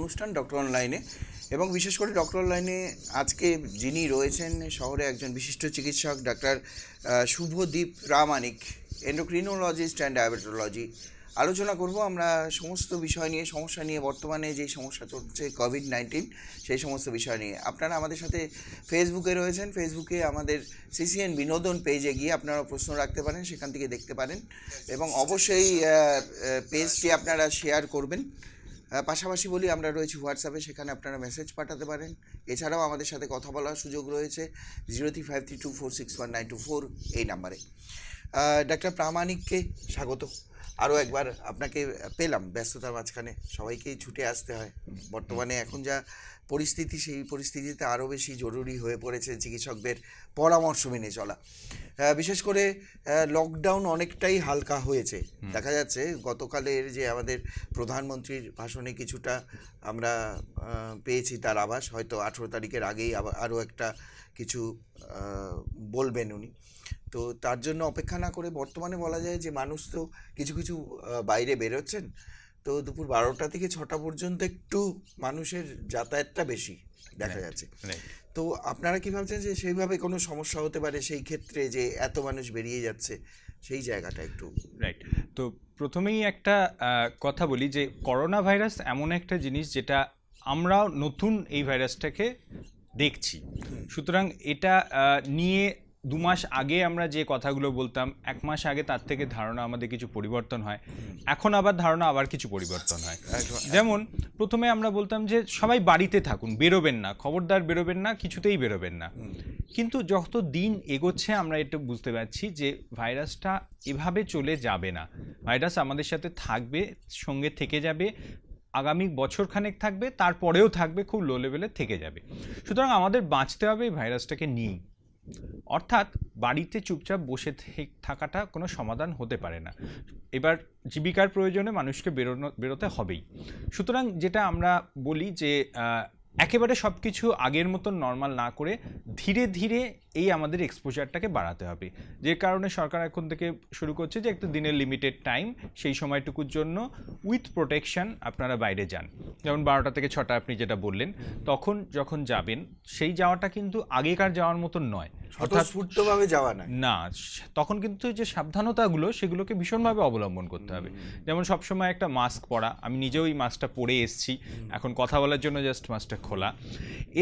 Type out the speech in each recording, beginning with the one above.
অনুষ্ঠান ডক্টর অনলাইনে এবং বিশেষ করে ডক্টর অনলাইনে আজকে যিনি রয়েছেন শহরে একজন বিশিষ্ট চিকিৎসক doctor Subhadeep Ramanik endocrinologist and diabetology আলোচনা করব আমরা সমস্ত বিষয় নিয়ে সমস্যা নিয়ে বর্তমানে যে সমস্যা চলছে কোভিড নাইন্টিন সেই সমস্ত বিষয় নিয়ে আপনারা আমাদের সাথে ফেসবুকে রয়েছেন ফেসবুকে আমাদের সিসিএন বিনোদন পেজে গিয়ে আপনারা প্রশ্ন রাখতে পারেন সেখান থেকে দেখতে পারেন এবং অবশ্যই পেজটি আপনারা শেয়ার করবেন পাশাপাশি বলি আমরা রয়েছি হোয়াটসঅ্যাপে সেখানে আপনারা মেসেজ পাঠাতে পারেন এছাড়াও আমাদের সাথে কথা বলার সুযোগ রয়েছে zero three five three two four six one nine two four এই নাম্বারে ডাক্তার প্রামাণিককে স্বাগত আরও একবার আপনাকে পেলাম ব্যস্ততার মাঝখানে সবাইকেই ছুটে আসতে হয় বর্তমানে এখন যা পরিস্থিতি সেই পরিস্থিতিতে আরও বেশি জরুরি হয়ে পড়েছে চিকিৎসকদের পরামর্শ মেনে চলা বিশেষ করে লকডাউন অনেকটাই হালকা হয়েছে দেখা যাচ্ছে গতকালের যে আমাদের প্রধানমন্ত্রীর ভাষণে কিছুটা আমরা পেয়েছি তার আবাস হয়তো আঠেরো তারিখের আগেই আরও একটা কিছু বলবেন উনি তো তার জন্য অপেক্ষা না করে বর্তমানে বলা যায় যে মানুষ তো কিছু কিছু বাইরে বেরোচ্ছেন তো দুপুর বারোটা থেকে ছটা পর্যন্ত একটু মানুষের যাতায়াতটা বেশি দেখা যাচ্ছে তো আপনারা কি ভাবছেন যে সেইভাবে কোনো সমস্যা হতে পারে সেই ক্ষেত্রে যে এত মানুষ বেরিয়ে যাচ্ছে সেই জায়গাটা একটু রাইট তো প্রথমেই একটা কথা বলি যে করোনা ভাইরাস এমন একটা জিনিস যেটা আমরাও নতুন এই ভাইরাসটাকে দেখছি সুতরাং এটা নিয়ে দু মাস আগে আমরা যে কথাগুলো বলতাম এক মাস আগে তার থেকে ধারণা আমাদের কিছু পরিবর্তন হয় এখন আবার ধারণা আবার কিছু পরিবর্তন হয় যেমন প্রথমে আমরা বলতাম যে সবাই বাড়িতে থাকুন বেরোবেন না খবরদার বেরোবেন না কিছুতেই বেরোবেন না কিন্তু যত দিন এগোচ্ছে আমরা এটা বুঝতে পারছি যে ভাইরাসটা এভাবে চলে যাবে না ভাইরাস আমাদের সাথে থাকবে সঙ্গে থেকে যাবে আগামী বছরখানেক থাকবে তারপরেও থাকবে খুব লো লেভেলে থেকে যাবে সুতরাং আমাদের বাঁচতে হবে এই ভাইরাসটাকে নিয়েই অর্থাৎ বাড়িতে চুপচাপ বসে থাকাটা কোনো সমাধান হতে পারে না এবার জীবিকার প্রয়োজনে মানুষকে বেরোনো বেরোতে হবেই সুতরাং যেটা আমরা বলি যে একেবারে সব কিছু আগের মতন নর্মাল না করে ধীরে ধীরে এই আমাদের এক্সপোজারটাকে বাড়াতে হবে যে কারণে সরকার এখন থেকে শুরু করছে যে একটা দিনের লিমিটেড টাইম সেই সময়টুকুর জন্য উইথ প্রোটেকশান আপনারা বাইরে যান যেমন বারোটা থেকে ছটা আপনি যেটা বললেন তখন যখন যাবেন সেই যাওয়াটা কিন্তু আগেকার যাওয়ার মতন নয় স্বতঃস্ফূর্তভাবে যাওয়া না না তখন কিন্তু যে সাবধানতাগুলো সেগুলোকে ভীষণভাবে অবলম্বন করতে হবে যেমন সবসময় একটা মাস্ক পরা আমি নিজেও এই মাস্কটা পরে এসছি এখন কথা বলার জন্য জাস্ট মাস্কটা খোলা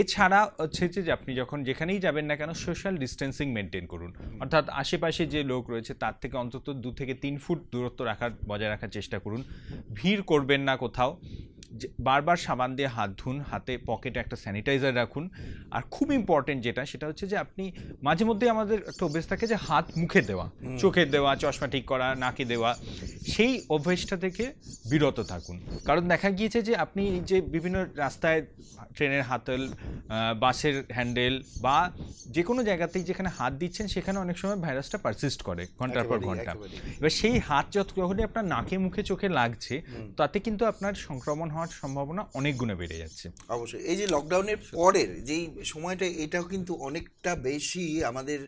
এছাড়া হচ্ছে যে আপনি যখন যেখানেই যাবেন না কেন সোশ্যাল ডিস্টেন্সিং মেনটেন করুন অর্থাৎ আশেপাশে যে লোক রয়েছে তার থেকে অন্তত দু থেকে তিন ফুট দূরত্ব রাখার বজায় রাখার চেষ্টা করুন ভিড় করবেন না কোথাও বারবার সাবান দিয়ে হাত ধুন হাতে পকেটে একটা স্যানিটাইজার রাখুন আর খুব ইম্পর্টেন্ট যেটা সেটা হচ্ছে যে আপনি মাঝে মধ্যে আমাদের একটা অভ্যেস থাকে যে হাত মুখে দেওয়া চোখে দেওয়া চশমা ঠিক করা নাকে দেওয়া সেই অভ্যেসটা থেকে বিরত থাকুন কারণ দেখা গিয়েছে যে আপনি যে বিভিন্ন রাস্তায় ট্রেনের হাতল বাসের হ্যান্ডেল বা যে কোনো জায়গাতেই যেখানে হাত দিচ্ছেন সেখানে অনেক সময় ভাইরাসটা পারসিস্ট করে ঘন্টার পর ঘন্টা এবার সেই হাত যত যখনই আপনার নাকে মুখে চোখে লাগছে তাতে কিন্তু আপনার সংক্রমণ হওয়ার সম্ভাবনা অনেক গুণে বেড়ে যাচ্ছে অবশ্যই এই যে লকডাউনের পরের যেই সময়টা এটাও কিন্তু অনেকটা বেশি আমাদের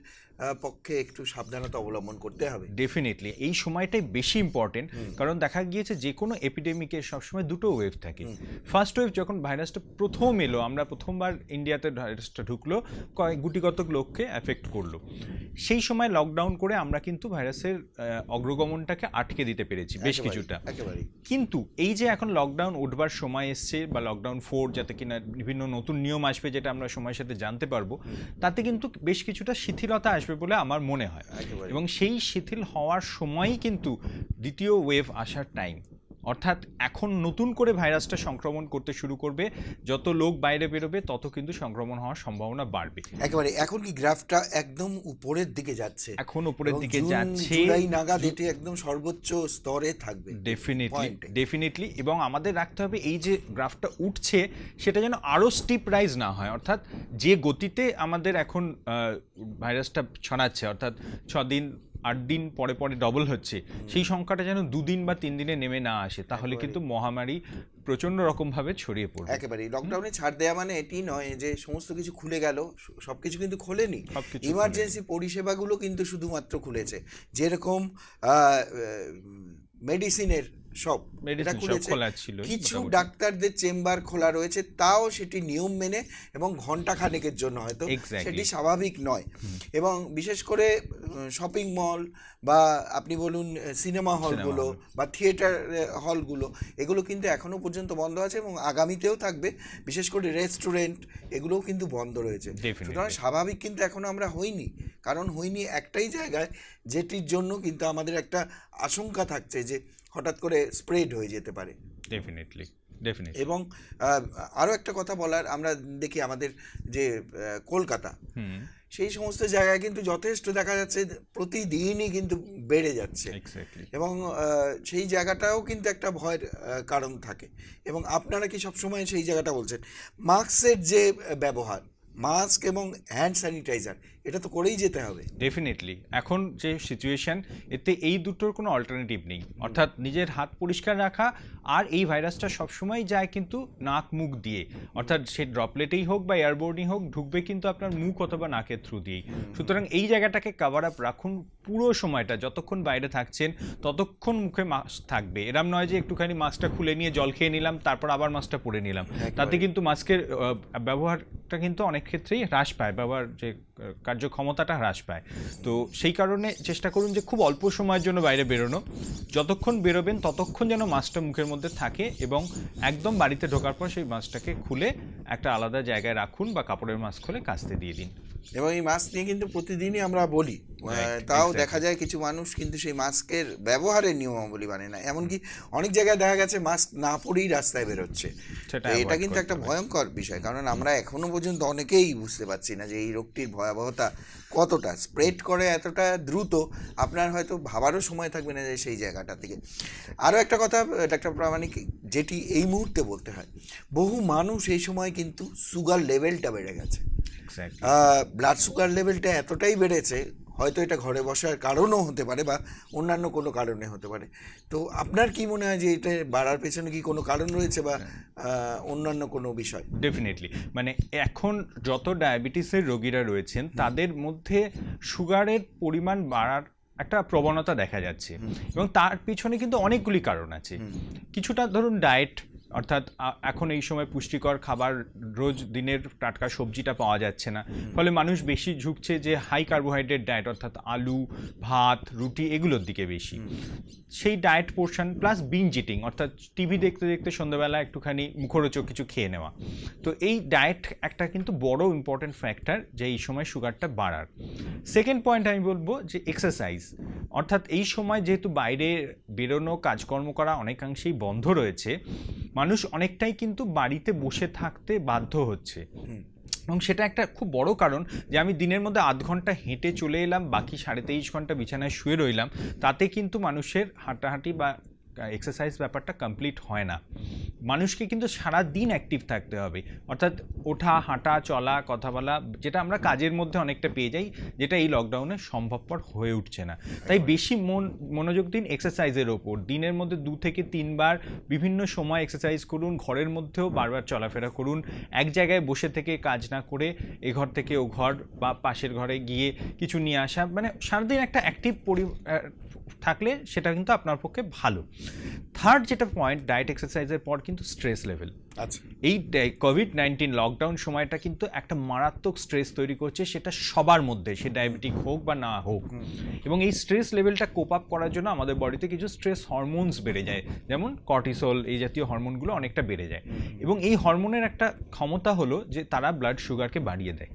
পক্ষে একটু সাবধানতা অবলম্বন করতে হবে ডেফিনেটলি এই সময়টাই বেশি ইম্পর্টেন্ট কারণ দেখা গিয়েছে যে কোনো এপিডেমিকের সবসময় দুটো ওয়েভ থাকে ফার্স্ট ওয়েভ যখন ভাইরাসটা প্রথম এলো আমরা প্রথমবার ইন্ডিয়াতে ভাইরাসটা ঢুকলো কয়েক গুটিগতক লোককে অ্যাফেক্ট করলো সেই সময় লকডাউন করে আমরা কিন্তু ভাইরাসের অগ্রগমনটাকে আটকে দিতে পেরেছি বেশ কিছুটা কিন্তু এই যে এখন লকডাউন উঠবার সময় এসছে বা লকডাউন ফোর যাতে কিনা বিভিন্ন নতুন নিয়ম আসবে যেটা আমরা সময়ের সাথে জানতে পারবো তাতে কিন্তু বেশ কিছুটা শিথিলতা আসবে আসবে বলে আমার মনে হয় এবং সেই শিথিল হওয়ার সময়ই কিন্তু দ্বিতীয় ওয়েভ আসার টাইম অর্থাৎ এখন নতুন করে ভাইরাসটা সংক্রমণ করতে শুরু করবে যত লোক বাইরে বেরোবে তত কিন্তু সংক্রমণ হওয়ার সম্ভাবনা বাড়বে একেবারে এখন কি গ্রাফটা একদম উপরের দিকে যাচ্ছে এখন উপরের দিকে যাচ্ছে জুলাই নাগাদ এটি একদম সর্বোচ্চ স্তরে থাকবে ডেফিনেটলি ডেফিনেটলি এবং আমাদের রাখতে হবে এই যে গ্রাফটা উঠছে সেটা যেন আরও স্টিপ রাইজ না হয় অর্থাৎ যে গতিতে আমাদের এখন ভাইরাসটা ছড়াচ্ছে অর্থাৎ ছদিন আট দিন পরে পরে ডবল হচ্ছে সেই সংখ্যাটা যেন দুদিন বা তিন দিনে নেমে না আসে তাহলে কিন্তু মহামারী প্রচণ্ড রকমভাবে ছড়িয়ে পড়বে একেবারেই লকডাউনে ছাড় দেওয়া মানে এটি নয় যে সমস্ত কিছু খুলে গেল সব কিছু কিন্তু খোলেনি ইমার্জেন্সি পরিষেবাগুলো কিন্তু শুধুমাত্র খুলেছে যেরকম মেডিসিনের সব এটা খুলেছে কিছু ডাক্তারদের চেম্বার খোলা রয়েছে তাও সেটি নিয়ম মেনে এবং ঘন্টা খানেকের জন্য হয়তো সেটি স্বাভাবিক নয় এবং বিশেষ করে শপিং মল বা আপনি বলুন সিনেমা হলগুলো বা থিয়েটার হলগুলো এগুলো কিন্তু এখনও পর্যন্ত বন্ধ আছে এবং আগামীতেও থাকবে বিশেষ করে রেস্টুরেন্ট এগুলোও কিন্তু বন্ধ রয়েছে সুতরাং স্বাভাবিক কিন্তু এখনও আমরা হইনি কারণ হইনি একটাই জায়গায় যেটির জন্য কিন্তু আমাদের একটা আশঙ্কা থাকছে যে হঠাৎ করে স্প্রেড হয়ে যেতে পারে ডেফিনেটলি ডেফিনেটলি এবং আরও একটা কথা বলার আমরা দেখি আমাদের যে কলকাতা সেই সমস্ত জায়গায় কিন্তু যথেষ্ট দেখা যাচ্ছে প্রতিদিনই কিন্তু বেড়ে যাচ্ছে এবং সেই জায়গাটাও কিন্তু একটা ভয়ের কারণ থাকে এবং আপনারা কি সবসময় সেই জায়গাটা বলছেন মাস্কের যে ব্যবহার মাস্ক এবং হ্যান্ড স্যানিটাইজার এটা তো করেই যেতে হবে ডেফিনেটলি এখন যে সিচুয়েশন এতে এই দুটোর কোনো অল্টারনেটিভ নেই অর্থাৎ নিজের হাত পরিষ্কার রাখা আর এই ভাইরাসটা সবসময় যায় কিন্তু নাক মুখ দিয়ে অর্থাৎ সে ড্রপলেটেই হোক বা এয়ারবোর্ডেই হোক ঢুকবে কিন্তু আপনার মুখ অথবা নাকের থ্রু দিয়েই সুতরাং এই জায়গাটাকে কাভার আপ রাখুন পুরো সময়টা যতক্ষণ বাইরে থাকছেন ততক্ষণ মুখে মাস্ক থাকবে এরম নয় যে একটুখানি মাস্কটা খুলে নিয়ে জল খেয়ে নিলাম তারপর আবার মাস্কটা পরে নিলাম তাতে কিন্তু মাস্কের ব্যবহারটা কিন্তু অনেক ক্ষেত্রেই হ্রাস পায় ব্যবহার যে কার্যক্ষমতাটা হ্রাস পায় তো সেই কারণে চেষ্টা করুন যে খুব অল্প সময়ের জন্য বাইরে বেরোনো যতক্ষণ বেরোবেন ততক্ষণ যেন মাছটা মুখের মধ্যে থাকে এবং একদম বাড়িতে ঢোকার পর সেই মাছটাকে খুলে একটা আলাদা জায়গায় রাখুন বা কাপড়ের মাছ খুলে কাস্তে দিয়ে দিন এবং এই মাস্ক নিয়ে কিন্তু প্রতিদিনই আমরা বলি তাও দেখা যায় কিছু মানুষ কিন্তু সেই মাস্কের ব্যবহারের নিয়মাবলী মানে না এমনকি অনেক জায়গায় দেখা গেছে মাস্ক না পরেই রাস্তায় বেরোচ্ছে এটা কিন্তু একটা ভয়ঙ্কর বিষয় কারণ আমরা এখনো পর্যন্ত অনেকেই বুঝতে পারছি না যে এই রোগটির ভয়াবহতা কতটা স্প্রেড করে এতটা দ্রুত আপনার হয়তো ভাবারও সময় থাকবে না যে সেই জায়গাটা থেকে আরও একটা কথা ডাক্তার প্রামাণিক যেটি এই মুহূর্তে বলতে হয় বহু মানুষ এই সময় কিন্তু সুগার লেভেলটা বেড়ে গেছে ব্লাড সুগার লেভেলটা এতটাই বেড়েছে হয়তো এটা ঘরে বসার কারণও হতে পারে বা অন্যান্য কোনো কারণে হতে পারে তো আপনার কি মনে হয় যে এটা বাড়ার পেছনে কি কোনো কারণ রয়েছে বা হ্যাঁ। অন্যান্য কোনো বিষয় ডেফিনেটলি মানে এখন যত ডায়াবেটিসের রোগীরা রয়েছেন তাদের মধ্যে সুগারের পরিমাণ বাড়ার একটা প্রবণতা দেখা যাচ্ছে এবং তার পিছনে কিন্তু অনেকগুলি কারণ আছে কিছুটা ধরুন ডায়েট অর্থাৎ এখন এই সময় পুষ্টিকর খাবার রোজ দিনের টাটকা সবজিটা পাওয়া যাচ্ছে না ফলে মানুষ বেশি ঝুঁকছে যে হাই কার্বোহাইড্রেট ডায়েট অর্থাৎ আলু ভাত রুটি এগুলোর দিকে বেশি সেই diet portion plus binge eating অর্থাৎ টিভি দেখতে দেখতে সন্ধ্যাবেলা একটুখানি মুখরোচক কিছু খেয়ে নেওয়া তো এই ডায়েট একটা কিন্তু বড় ইম্পর্টেন্ট ফ্যাক্টর যে এই সময় সুগারটা বাড়ার সেকেন্ড পয়েন্ট আমি বলবো যে এক্সারসাইজ অর্থাৎ এই সময় যেহেতু বাইরে বেরোনো কাজকর্ম করা অনেকাংশেই বন্ধ রয়েছে মানুষ অনেকটাই কিন্তু বাড়িতে বসে থাকতে বাধ্য হচ্ছে এবং সেটা একটা খুব বড় কারণ যে আমি দিনের মধ্যে আধ ঘন্টা হেঁটে চলে এলাম বাকি সাড়ে তেইশ ঘন্টা বিছানায় শুয়ে রইলাম তাতে কিন্তু মানুষের হাঁটাহাঁটি বা এক্সারসাইজ ব্যাপারটা কমপ্লিট হয় না মানুষকে কিন্তু সারা দিন অ্যাক্টিভ থাকতে হবে অর্থাৎ ওঠা হাঁটা চলা কথা বলা যেটা আমরা কাজের মধ্যে অনেকটা পেয়ে যাই যেটা এই লকডাউনে সম্ভবপর হয়ে উঠছে না তাই বেশি মন মনোযোগ দিন এক্সারসাইজের ওপর দিনের মধ্যে দু থেকে তিনবার বিভিন্ন সময় এক্সারসাইজ করুন ঘরের মধ্যেও বারবার চলাফেরা করুন এক জায়গায় বসে থেকে কাজ না করে এ ঘর থেকে ও ঘর বা পাশের ঘরে গিয়ে কিছু নিয়ে আসা মানে সারাদিন একটা অ্যাক্টিভ পরি থাকলে সেটা কিন্তু আপনার পক্ষে ভালো থার্ড যেটা পয়েন্ট ডায়েট এক্সারসাইজের পর কিন্তু স্ট্রেস লেভেল আচ্ছা এই কোভিড নাইন্টিন লকডাউন সময়টা কিন্তু একটা মারাত্মক স্ট্রেস তৈরি করছে সেটা সবার মধ্যে সে ডায়াবেটিক হোক বা না হোক এবং এই স্ট্রেস লেভেলটা কোপ আপ করার জন্য আমাদের বডিতে কিছু স্ট্রেস হরমোনস বেড়ে যায় যেমন কর্টিসল এই জাতীয় হরমোনগুলো অনেকটা বেড়ে যায় এবং এই হরমোনের একটা ক্ষমতা হলো যে তারা ব্লাড সুগারকে বাড়িয়ে দেয়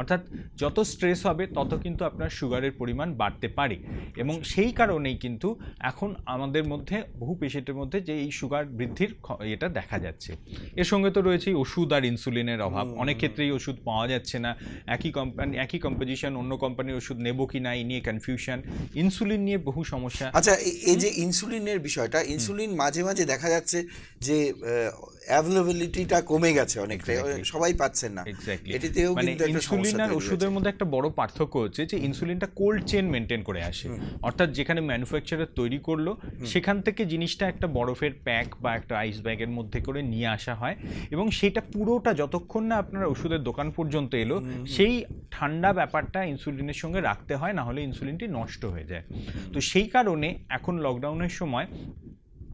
অর্থাৎ যত স্ট্রেস হবে তত কিন্তু আপনার সুগারের পরিমাণ বাড়তে পারে এবং আচ্ছা। সেই কারণেই কিন্তু এখন আমাদের মধ্যে বহু পেশেন্টের মধ্যে যে এই সুগার বৃদ্ধির এটা দেখা যাচ্ছে রয়েছে এর সঙ্গে তো রয়েছেই ওষুধ আর ইনসুলিনের অভাব অনেক ক্ষেত্রেই ওষুধ পাওয়া যাচ্ছে না একই কোম্পানি একই কম্পোজিশন অন্য কোম্পানির ওষুধ নেব কি না এই নিয়ে কনফিউশন ইনসুলিন নিয়ে বহু সমস্যা আচ্ছা এই যে ইনসুলিনের বিষয়টা ইনসুলিন মাঝে মাঝে দেখা যাচ্ছে যে অ্যাভেলেবিলিটিটা কমে গেছে অনেকটাই সবাই পাচ্ছেন না এটিতেও মানে কিন্তু ইনসুলিন আর ওষুধের মধ্যে একটা বড় পার্থক্য হচ্ছে যে ইনসুলিনটা কোল্ড চেন মেনটেন করে আসে অর্থাৎ যেখানে ম্যানুফ্যাকচারার তৈরি করলো সেখান থেকে জিনিসটা একটা বরফের প্যাক বা একটা আইস ব্যাগের মধ্যে করে নিয়ে নিয়ে আসা হয় এবং সেটা পুরোটা যতক্ষণ না আপনার ওষুধের দোকান পর্যন্ত এলো সেই ঠান্ডা ব্যাপারটা ইনসুলিনের সঙ্গে রাখতে হয় না হলে ইনসুলিনটি নষ্ট হয়ে যায় তো সেই কারণে এখন লকডাউনের সময়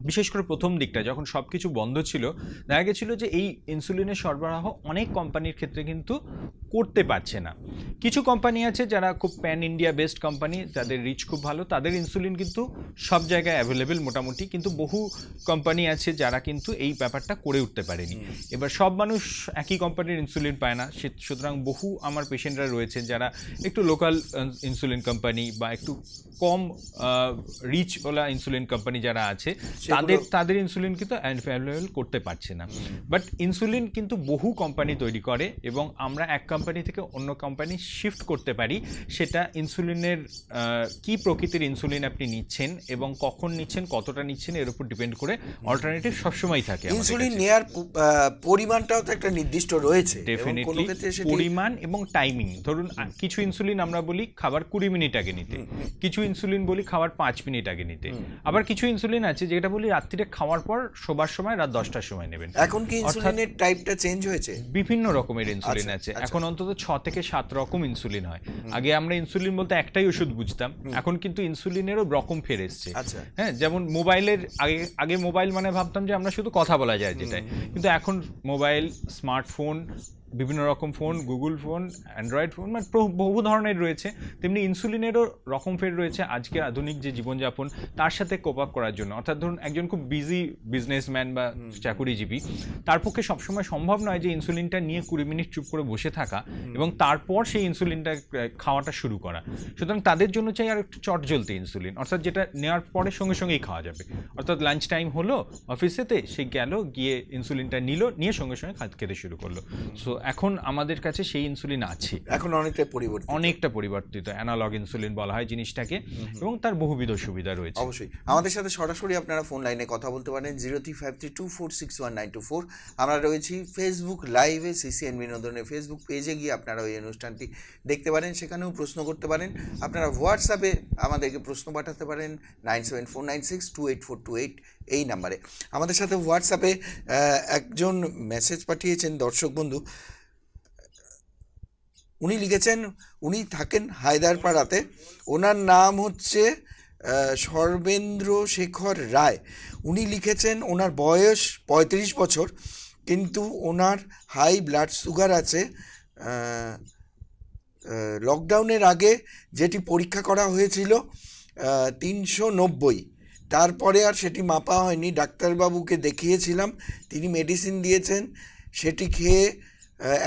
বিশেষ করে প্রথম দিকটা যখন সব কিছু বন্ধ ছিল দেখা গেছিলো যে এই ইনসুলিনের সরবরাহ অনেক কোম্পানির ক্ষেত্রে কিন্তু করতে পারছে না কিছু কোম্পানি আছে যারা খুব প্যান ইন্ডিয়া বেস্ট কোম্পানি যাদের রিচ খুব ভালো তাদের ইনসুলিন কিন্তু সব জায়গায় অ্যাভেলেবেল মোটামুটি কিন্তু বহু কোম্পানি আছে যারা কিন্তু এই ব্যাপারটা করে উঠতে পারেনি এবার সব মানুষ একই কোম্পানির ইনসুলিন পায় না সুতরাং বহু আমার পেশেন্টরা রয়েছে যারা একটু লোকাল ইনসুলিন কোম্পানি বা একটু কম রিচওয়ালা ইনসুলিন কোম্পানি যারা আছে তাদের তাদের ইনসুলিন কিন্তু অ্যাভেলেবল করতে পারছে না বাট ইনসুলিন কিন্তু বহু কোম্পানি তৈরি করে এবং আমরা এক কোম্পানি থেকে অন্য কোম্পানি শিফট করতে পারি সেটা ইনসুলিনের কি প্রকৃতির ইনসুলিন আপনি নিচ্ছেন এবং কখন নিচ্ছেন কতটা নিচ্ছেন এর উপর ডিপেন্ড করে অল্টারনেটিভ সবসময় থাকে ইনসুলিন নেয়ার পরিমাণটাও তো একটা নির্দিষ্ট রয়েছে ডেফিনেটলি পরিমাণ এবং টাইমিং ধরুন কিছু ইনসুলিন আমরা বলি খাবার কুড়ি মিনিট আগে নিতে কিছু ইনসুলিন বলি খাবার পাঁচ মিনিট আগে নিতে আবার কিছু ইনসুলিন আছে যেটা বলি রাত্রিরে খাওয়ার পর শোবার সময় রাত দশটার সময় নেবেন এখন কি ইনসুলিনের টাইপটা চেঞ্জ হয়েছে বিভিন্ন রকমের ইনসুলিন আচ্ছা, আছে আচ্ছা। এখন অন্তত ছ থেকে সাত রকম ইনসুলিন হয় আগে আমরা ইনসুলিন বলতে একটাই ওষুধ বুঝতাম এখন কিন্তু ইনসুলিনেরও রকম ফের এসছে আচ্ছা। হ্যাঁ যেমন মোবাইলের আগে আগে মোবাইল মানে ভাবতাম যে আমরা শুধু কথা বলা যায় যেটাই কিন্তু এখন মোবাইল স্মার্টফোন বিভিন্ন রকম phone Google phone Android phone মানে বহু ধরনের রয়েছে তেমনি ইনসুলিনেরও রকম ফের রয়েছে আজকের আধুনিক যে জীবনযাপন তার সাথে কোপ আপ করার জন্য অর্থাৎ ধরুন একজন খুব বিজি বিজনেসম্যান বা চাকুরিজীবী তার পক্ষে সবসময় সম্ভব নয় যে ইনসুলিনটা নিয়ে কুড়ি মিনিট চুপ করে বসে থাকা এবং তারপর সেই ইনসুলিনটা খাওয়াটা শুরু করা সুতরাং তাদের জন্য চাই আর একটু চট জ্বলতে ইনসুলিন অর্থাৎ যেটা নেওয়ার পরে সঙ্গে সঙ্গেই খাওয়া যাবে অর্থাৎ লাঞ্চ টাইম হলো অফিসেতে সে গেল গিয়ে ইনসুলিনটা নিল নিয়ে সঙ্গে সঙ্গে খেতে শুরু করলো সো এখন আমাদের কাছে সেই ইনসুলিন আছে এখন অনেকটা পরিবর্তন অনেকটা পরিবর্তিত অ্যানালগ ইনসুলিন বলা হয় জিনিসটাকে এবং তার বহুবিধ সুবিধা রয়েছে অবশ্যই আমাদের সাথে সরাসরি আপনারা ফোন লাইনে কথা বলতে পারেন zero three five three two four six one nine two four আমরা রয়েছি ফেসবুক লাইভে সিসিএন বিনোদনের ফেসবুক পেজে গিয়ে আপনারা ওই অনুষ্ঠানটি দেখতে পারেন সেখানেও প্রশ্ন করতে পারেন আপনারা হোয়াটসঅ্যাপে আমাদেরকে প্রশ্ন পাঠাতে পারেন nine seven four nine six two eight four two eight এই নাম্বারে আমাদের সাথে হোয়াটসঅ্যাপে একজন মেসেজ পাঠিয়েছেন দর্শক বন্ধু উনি লিখেছেন উনি থাকেন হায়দারপাড়াতে ওনার নাম হচ্ছে সর্বেন্দ্র শেখর রায় উনি লিখেছেন ওনার বয়স ৩৫ বছর কিন্তু ওনার হাই ব্লাড সুগার আছে লকডাউনের আগে যেটি পরীক্ষা করা হয়েছিল তিনশো নব্বই তারপরে আর সেটি মাপা হয়নি ডাক্তারবাবুকে দেখিয়েছিলাম তিনি মেডিসিন দিয়েছেন সেটি খেয়ে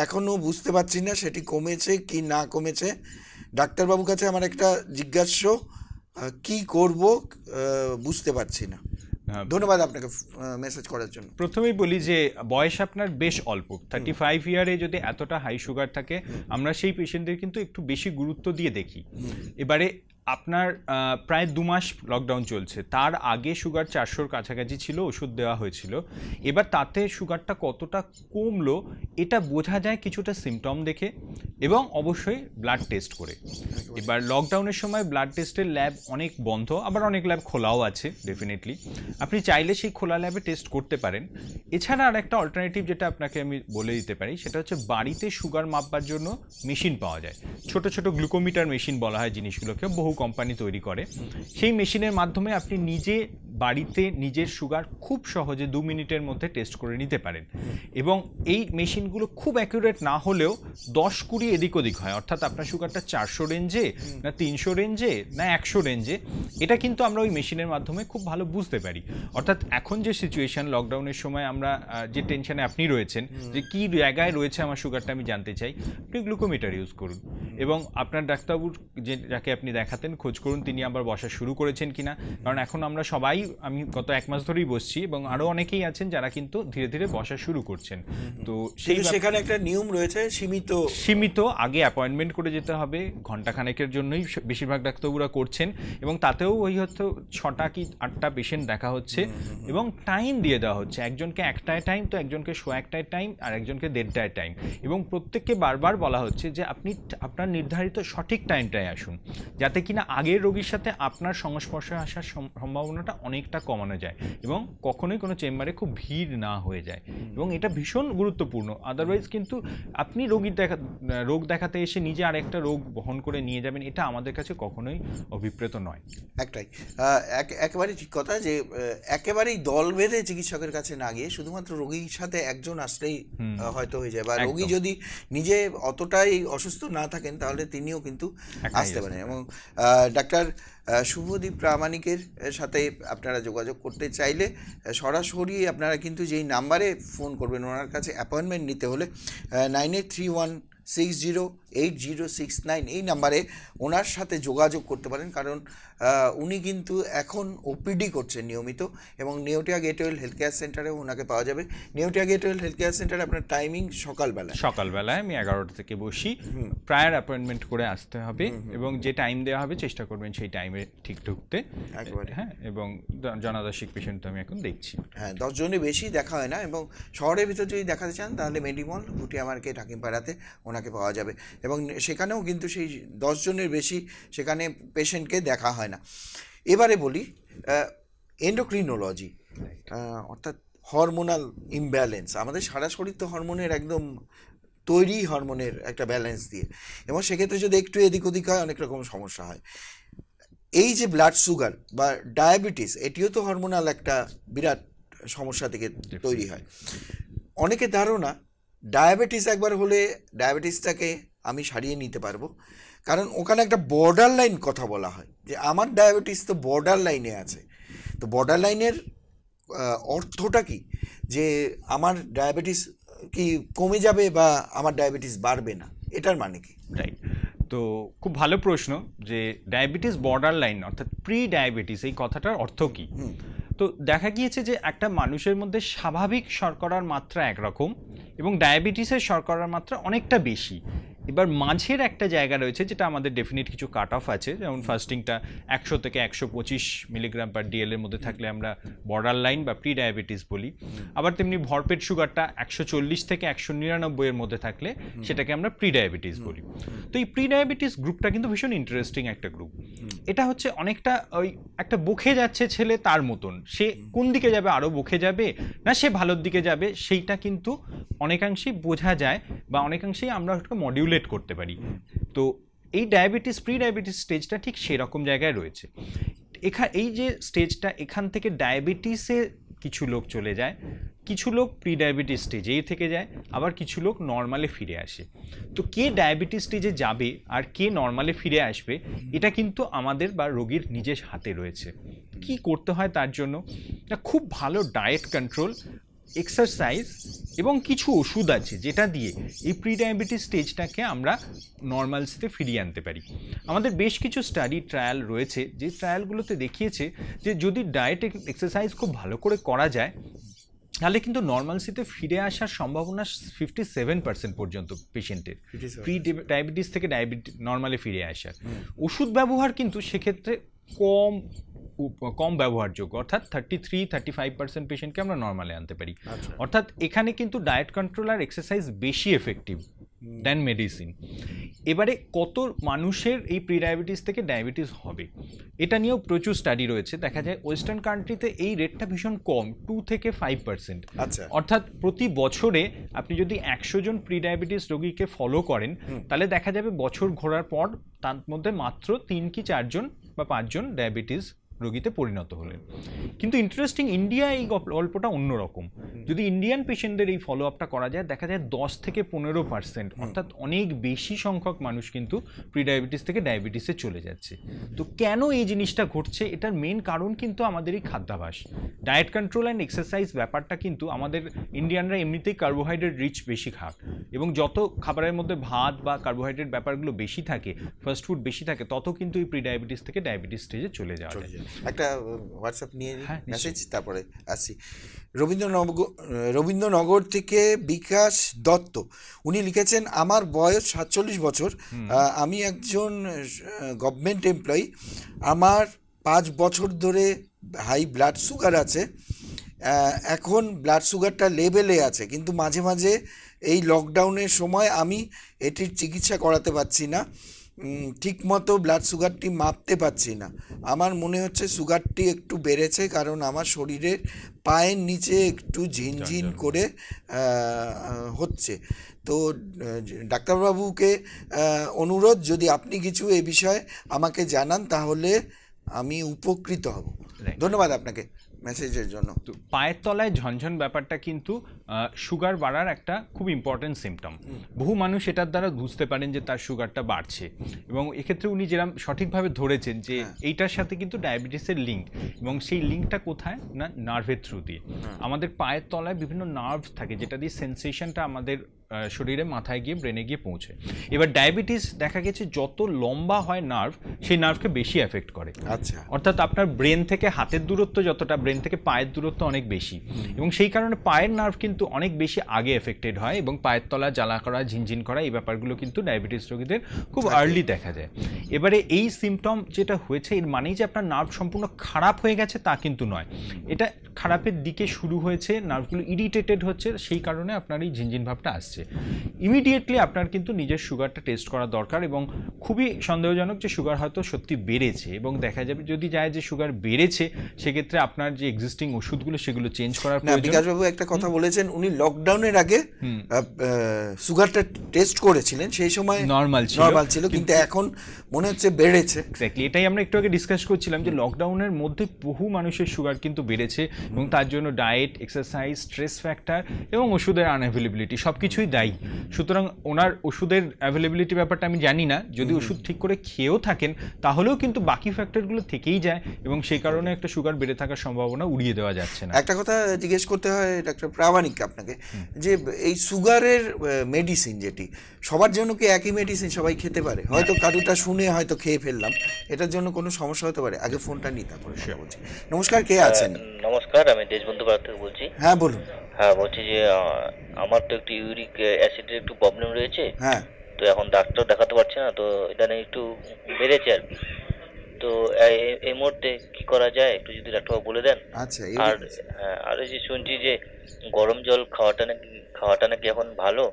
এখনও বুঝতে পারছি না সেটি কমেছে কি না কমেছে ডাক্তারবাবুর কাছে আমার একটা জিজ্ঞাস্য কি করব বুঝতে পারছি না ধন্যবাদ আপনাকে মেসেজ করার জন্য প্রথমেই বলি যে বয়স আপনার বেশ অল্প থার্টি ফাইভ ইয়ারে যদি এতটা হাই সুগার থাকে আমরা সেই পেশেন্টদের কিন্তু একটু বেশি গুরুত্ব দিয়ে দেখি এবারে আপনার প্রায় দু মাস লকডাউন চলছে তার আগে সুগার চারশোর কাছাকাছি ছিল ওষুধ দেওয়া হয়েছিল এবার তাতে সুগারটা কতটা কমলো এটা বোঝা যায় কিছুটা সিমটম দেখে এবং অবশ্যই ব্লাড টেস্ট করে এবার লকডাউনের সময় ব্লাড টেস্টের ল্যাব অনেক বন্ধ আবার অনেক ল্যাব খোলাও আছে ডেফিনেটলি আপনি চাইলে সেই খোলা ল্যাবে টেস্ট করতে পারেন এছাড়া আর একটা অল্টারনেটিভ যেটা আপনাকে আমি বলে দিতে পারি সেটা হচ্ছে বাড়িতে সুগার মাপবার জন্য মেশিন পাওয়া যায় ছোট ছোট গ্লুকোমিটার মেশিন বলা হয় জিনিসগুলোকে বহু বহু কোম্পানি তৈরি করে সেই মেশিনের মাধ্যমে আপনি নিজে বাড়িতে নিজের সুগার খুব সহজে দু মিনিটের মধ্যে টেস্ট করে নিতে পারেন এবং এই মেশিনগুলো খুব অ্যাকুরেট না হলেও দশ কুড়ি এদিক ওদিক হয় অর্থাৎ আপনার সুগারটা চারশো রেঞ্জে না তিনশো রেঞ্জে না একশো রেঞ্জে এটা কিন্তু আমরা ওই মেশিনের মাধ্যমে খুব ভালো বুঝতে পারি অর্থাৎ এখন যে সিচুয়েশান লকডাউনের সময় আমরা যে টেনশনে আপনি রয়েছেন যে কি জায়গায় রয়েছে আমার সুগারটা আমি জানতে চাই আপনি গ্লুকোমিটার ইউজ করুন এবং আপনার ডাক্তারবাবুর যে যাকে আপনি দেখাতে জানাতেন খোঁজ করুন তিনি আবার বসা শুরু করেছেন কিনা কারণ এখন আমরা সবাই আমি গত এক মাস ধরেই বসছি এবং আরও অনেকেই আছেন যারা কিন্তু ধীরে ধীরে বসা শুরু করছেন তো সেই সেখানে একটা নিয়ম রয়েছে সীমিত সীমিত আগে অ্যাপয়েন্টমেন্ট করে যেতে হবে ঘন্টাখানেকের জন্যই বেশিরভাগ ডাক্তারবুরা করছেন এবং তাতেও ওই হয়তো ছটা কি আটটা পেশেন্ট দেখা হচ্ছে এবং টাইম দিয়ে দেওয়া হচ্ছে একজনকে একটায় টাইম তো একজনকে শো একটায় টাইম আর একজনকে দেড়টায় টাইম এবং প্রত্যেককে বারবার বলা হচ্ছে যে আপনি আপনার নির্ধারিত সঠিক টাইমটায় আসুন যাতে কি কিনা আগের রোগীর সাথে আপনার সংস্পর্শে আসার সম্ভাবনাটা অনেকটা কমানো যায় এবং কখনোই কোনো চেম্বারে খুব ভিড় না হয়ে যায় এবং এটা ভীষণ গুরুত্বপূর্ণ আদারওয়াইজ কিন্তু আপনি রোগীর দেখা রোগ দেখাতে এসে নিজে আর একটা রোগ বহন করে নিয়ে যাবেন এটা আমাদের কাছে কখনোই অভিপ্রেত নয় একটাই একেবারে ঠিক কথা যে একেবারেই দল বেঁধে চিকিৎসকের কাছে না গিয়ে শুধুমাত্র রোগীর সাথে একজন আসলেই হয়তো হয়ে যায় বা রোগী যদি নিজে অতটাই অসুস্থ না থাকেন তাহলে তিনিও কিন্তু আসতে পারেন এবং ডাক্তার শুভদীপ প্রামাণিকের সাথে আপনারা যোগাযোগ করতে চাইলে সরাসরি আপনারা কিন্তু যেই নাম্বারে ফোন করবেন ওনার কাছে অ্যাপয়েন্টমেন্ট নিতে হলে nine eight three one six zero eight zero six nine এই নাম্বারে ওনার সাথে যোগাযোগ করতে পারেন কারণ উনি কিন্তু এখন ওপিডি করছেন নিয়মিত এবং নেওটিয়া গেটওয়েল হেলথ কেয়ার সেন্টারে ওনাকে পাওয়া যাবে নিউটিয়া গেটওয়েল হেলথ কেয়ার সেন্টারে আপনার টাইমিং সকালবেলা সকালবেলায় আমি এগারোটা থেকে বসি প্রায়ার অ্যাপয়েন্টমেন্ট করে আসতে হবে এবং যে টাইম দেওয়া হবে চেষ্টা করবেন সেই টাইমে ঠিক ঢুকতে একেবারে হ্যাঁ এবং জনাদর্শিক পেশেন্ট আমি এখন দেখছি হ্যাঁ দশজনে বেশি দেখা হয় না এবং শহরের ভিতর যদি দেখাতে চান তাহলে মেডিমল ভুটিয়া মার্কেট হাকিমপাড়াতে ওনাকে পাওয়া যাবে এবং সেখানেও কিন্তু সেই দশজনের বেশি সেখানে পেশেন্টকে দেখা হয় না এবারে বলি এন্ডোক্রিনোলজি অর্থাৎ হরমোনাল ইমব্যালেন্স আমাদের সারা শরীর তো হরমোনের একদম তৈরি হরমোনের একটা ব্যালেন্স দিয়ে এবং সেক্ষেত্রে যদি একটু এদিক ওদিক হয় অনেক রকম সমস্যা হয় এই যে ব্লাড সুগার বা ডায়াবেটিস এটিও তো হরমোনাল একটা বিরাট সমস্যা থেকে তৈরি হয় অনেকে ধারণা ডায়াবেটিস একবার হলে ডায়াবেটিসটাকে আমি সারিয়ে নিতে পারবো কারণ ওখানে একটা বর্ডার লাইন কথা বলা হয় যে আমার ডায়াবেটিস তো বর্ডার লাইনে আছে তো বর্ডার লাইনের অর্থটা কি যে আমার ডায়াবেটিস কি কমে যাবে বা আমার ডায়াবেটিস বাড়বে না এটার মানে কি রাইট তো খুব ভালো প্রশ্ন যে ডায়াবেটিস বর্ডার লাইন অর্থাৎ প্রি ডায়াবেটিস এই কথাটার অর্থ কি তো দেখা গিয়েছে যে একটা মানুষের মধ্যে স্বাভাবিক শর্করার মাত্রা একরকম এবং ডায়াবেটিসের শর্করার মাত্রা অনেকটা বেশি এবার মাঝের একটা জায়গা রয়েছে যেটা আমাদের ডেফিনিট কিছু কাট অফ আছে যেমন ফাস্টিংটা একশো থেকে একশো পঁচিশ মিলিগ্রাম পার ডিএলের মধ্যে থাকলে আমরা বর্ডার লাইন বা প্রি ডায়াবেটিস বলি আবার তেমনি ভরপেট সুগারটা একশো চল্লিশ থেকে একশো নিরানব্বইয়ের মধ্যে থাকলে সেটাকে আমরা প্রি ডায়াবেটিস বলি তো এই প্রি ডায়াবেটিস গ্রুপটা কিন্তু ভীষণ ইন্টারেস্টিং একটা গ্রুপ এটা হচ্ছে অনেকটা ওই একটা বকে যাচ্ছে ছেলে তার মতন সে কোন দিকে যাবে আরও বকে যাবে না সে ভালোর দিকে যাবে সেইটা কিন্তু অনেকাংশেই বোঝা যায় বা অনেকাংশেই আমরা ওটাকে মডিউলেট করতে পারি তো এই ডায়াবেটিস প্রি ডায়াবেটিস স্টেজটা ঠিক সেরকম জায়গায় রয়েছে এখা এই যে স্টেজটা এখান থেকে ডায়াবেটিসে কিছু লোক চলে যায় কিছু লোক প্রি ডায়াবেটিস স্টেজেই থেকে যায় আবার কিছু লোক নর্মালে ফিরে আসে তো কে ডায়াবেটিস স্টেজে যাবে আর কে নর্মালে ফিরে আসবে এটা কিন্তু আমাদের বা রোগীর নিজের হাতে রয়েছে কি করতে হয় তার জন্য খুব ভালো ডায়েট কন্ট্রোল এক্সারসাইজ এবং কিছু ওষুধ আছে যেটা দিয়ে এই প্রি ডায়াবেটিস স্টেজটাকে আমরা নর্মালসিতে ফিরিয়ে আনতে পারি আমাদের বেশ কিছু স্টাডি ট্রায়াল রয়েছে যে ট্রায়ালগুলোতে দেখিয়েছে যে যদি ডায়েট এক্সারসাইজ খুব ভালো করে করা যায় তাহলে কিন্তু নর্মালসিতে ফিরে আসার সম্ভাবনা ফিফটি সেভেন পার্সেন্ট পর্যন্ত পেশেন্টের প্রি ডায়াবেটিস থেকে ডায়াবেটিস নর্মালে ফিরে আসার ওষুধ ব্যবহার কিন্তু সেক্ষেত্রে কম খুব কম ব্যবহারযোগ্য অর্থাৎ thirty three thirty five percent পেশেন্টকে আমরা নর্মালে আনতে পারি আচ্ছা। অর্থাৎ এখানে কিন্তু ডায়েট কন্ট্রোল আর এক্সারসাইজ বেশি এফেক্টিভ দ্যান মেডিসিন এবারে কত মানুষের এই প্রিডায়াবেটিস থেকে ডায়াবেটিস হবে এটা নিয়েও প্রচুর স্টাডি রয়েছে দেখা যায় ওয়েস্টার্ন কান্ট্রিতে এই রেটটা ভীষণ কম টু থেকে ফাইভ আচ্ছা। পার্সেন্ট অর্থাৎ প্রতি বছরে আপনি যদি একশো জন প্রিডায়াবেটিস রোগীকে ফলো করেন তাহলে দেখা যাবে বছর ঘোরার পর তার মধ্যে মাত্র তিন কি চারজন বা পাঁচজন ডায়াবেটিস রোগীতে পরিণত হলেন কিন্তু ইন্টারেস্টিং ইন্ডিয়া এই গল্পটা অন্যরকম যদি ইন্ডিয়ান পেশেন্টদের এই ফলো আপটা করা যায় দেখা যায় দশ থেকে পনেরো পার্সেন্ট অর্থাৎ অনেক বেশি সংখ্যক মানুষ কিন্তু প্রিডায়াবেটিস থেকে ডায়াবেটিসে চলে যাচ্ছে তো কেন এই জিনিসটা ঘটছে এটার মেন কারণ কিন্তু আমাদের এই খাদ্যাভাস ডায়েট কন্ট্রোল অ্যান্ড এক্সারসাইজ ব্যাপারটা কিন্তু আমাদের ইন্ডিয়ানরা এমনিতেই কার্বোহাইড্রেট রিচ বেশি খাক এবং যত খাবারের মধ্যে ভাত বা কার্বোহাইড্রেট ব্যাপারগুলো বেশি থাকে ফাস্টফুড বেশি থাকে তত কিন্তু এই প্রিডায়াবেটিস থেকে ডায়াবেটিস স্টেজে চলে যাওয়া যায় একটা হোয়াটসঅ্যাপ নিয়ে মেসেজ হ্যাঁ, তারপরে আসি রবীন্দ্রনগর রবীন্দ্রনগর থেকে বিকাশ দত্ত উনি লিখেছেন আমার বয়স সাতচল্লিশ বছর আমি একজন গভর্নমেন্ট এমপ্লয়ি আমার পাঁচ বছর ধরে হাই ব্লাড সুগার আছে এখন ব্লাড সুগারটা লেভেলে আছে কিন্তু মাঝে মাঝে এই লকডাউনের সময় আমি এটির চিকিৎসা করাতে পারছি না ঠিকমতো ব্লাড সুগারটি মাপতে পারছি না আমার মনে হচ্ছে সুগারটি একটু বেড়েছে কারণ আমার শরীরের পায়ের নিচে একটু ঝিনঝিন করে হচ্ছে তো ডাক্তারবাবুকে অনুরোধ যদি আপনি কিছু এ বিষয়ে আমাকে জানান তাহলে আমি উপকৃত হব ধন্যবাদ আপনাকে মেসেজের জন্য তো পায়ের তলায় ঝনঝন ব্যাপারটা কিন্তু সুগার বাড়ার একটা খুব ইম্পর্টেন্ট সিমটম বহু মানুষ এটার দ্বারা বুঝতে পারেন যে তার সুগারটা বাড়ছে এবং এক্ষেত্রে উনি যেরকম সঠিকভাবে ধরেছেন যে হ্যাঁ। এইটার সাথে কিন্তু ডায়াবেটিসের লিঙ্ক এবং সেই লিঙ্কটা কোথায় না নার্ভের থ্রু দিয়ে হ্যাঁ। আমাদের পায়ের তলায় বিভিন্ন নার্ভ থাকে যেটা দিয়ে সেন্সেশনটা আমাদের শরীরে মাথায় গিয়ে ব্রেনে গিয়ে পৌঁছে এবার ডায়াবেটিস দেখা গেছে যত লম্বা হয় নার্ভ সেই নার্ভকে বেশি এফেক্ট করে আচ্ছা অর্থাৎ আপনার ব্রেন থেকে হাতের দূরত্ব যতটা ব্রেন থেকে পায়ের দূরত্ব অনেক বেশি এবং সেই কারণে পায়ের নার্ভ কিন্তু অনেক বেশি আগে এফেক্টেড হয় এবং পায়ের তলা জ্বালা করা ঝিনঝিন করা এই ব্যাপারগুলো কিন্তু ডায়াবেটিস রোগীদের খুব আর্লি দেখা যায় এবারে এই সিমটম যেটা হয়েছে এর মানেই যে আপনার নার্ভ সম্পূর্ণ খারাপ হয়ে গেছে তা কিন্তু নয় এটা খারাপের দিকে শুরু হয়েছে নার্ভগুলো ইরিটেটেড হচ্ছে সেই কারণে আপনার এই ঝিনঝিন ভাবটা আসছে হয়েছে ইমিডিয়েটলি আপনার কিন্তু নিজের সুগারটা টেস্ট করা দরকার এবং খুবই সন্দেহজনক যে সুগার হয়তো সত্যি বেড়েছে এবং দেখা যাবে যদি যায় যে সুগার বেড়েছে সেক্ষেত্রে আপনার যে এক্সিস্টিং ওষুধগুলো সেগুলো চেঞ্জ করার বিকাশবাবু একটা কথা বলেছেন উনি লকডাউনের আগে সুগারটা টেস্ট করেছিলেন সেই সময় নর্মাল ছিল নর্মাল ছিল কিন্তু এখন মনে হচ্ছে বেড়েছে এক্স্যাক্টলি এটাই আমরা একটু আগে ডিসকাস করছিলাম যে লকডাউনের মধ্যে বহু মানুষের সুগার কিন্তু বেড়েছে এবং তার জন্য ডায়েট এক্সারসাইজ স্ট্রেস ফ্যাক্টর এবং ওষুধের আনঅ্যাভেলেবিলিটি সব কিছুই দায়ী সুতরাং ওনার ওষুধের অ্যাভেলেবিলিটি ব্যাপারটা আমি জানি না যদি ওষুধ ঠিক করে খেয়েও থাকেন তাহলেও কিন্তু বাকি ফ্যাক্টরগুলো থেকেই যায় এবং সেই কারণে একটা সুগার বেড়ে থাকার সম্ভাবনা উড়িয়ে দেওয়া যাচ্ছে না একটা কথা জিজ্ঞেস করতে হয় ডাক্তার প্রামাণিক আপনাকে যে এই সুগারের মেডিসিন যেটি সবার জন্য কি একই মেডিসিন সবাই খেতে পারে হয়তো কারুটা শুনে হয়তো খেয়ে ফেললাম এটার জন্য কোনো সমস্যা হতে পারে আগে ফোনটা নিই তারপরে নমস্কার কে আছেন নমস্কার আমি দেশবন্ধু থেকে বলছি হ্যাঁ বলুন হ্যাঁ বলছি যে আমার তো একটু ইউরিক অ্যাসিডের একটু প্রবলেম রয়েছে হ্যাঁ তো এখন ডাক্তার দেখাতে পারছে না তো এখানে একটু বেড়েছে আর কি তো এই মুহূর্তে কি করা যায় একটু যদি ডাক্তারবাবু বলে দেন আচ্ছা আর হ্যাঁ, আর যে শুনছি যে গরম জল খাওয়াটা নাকি খাওয়াটা নাকি এখন ভালো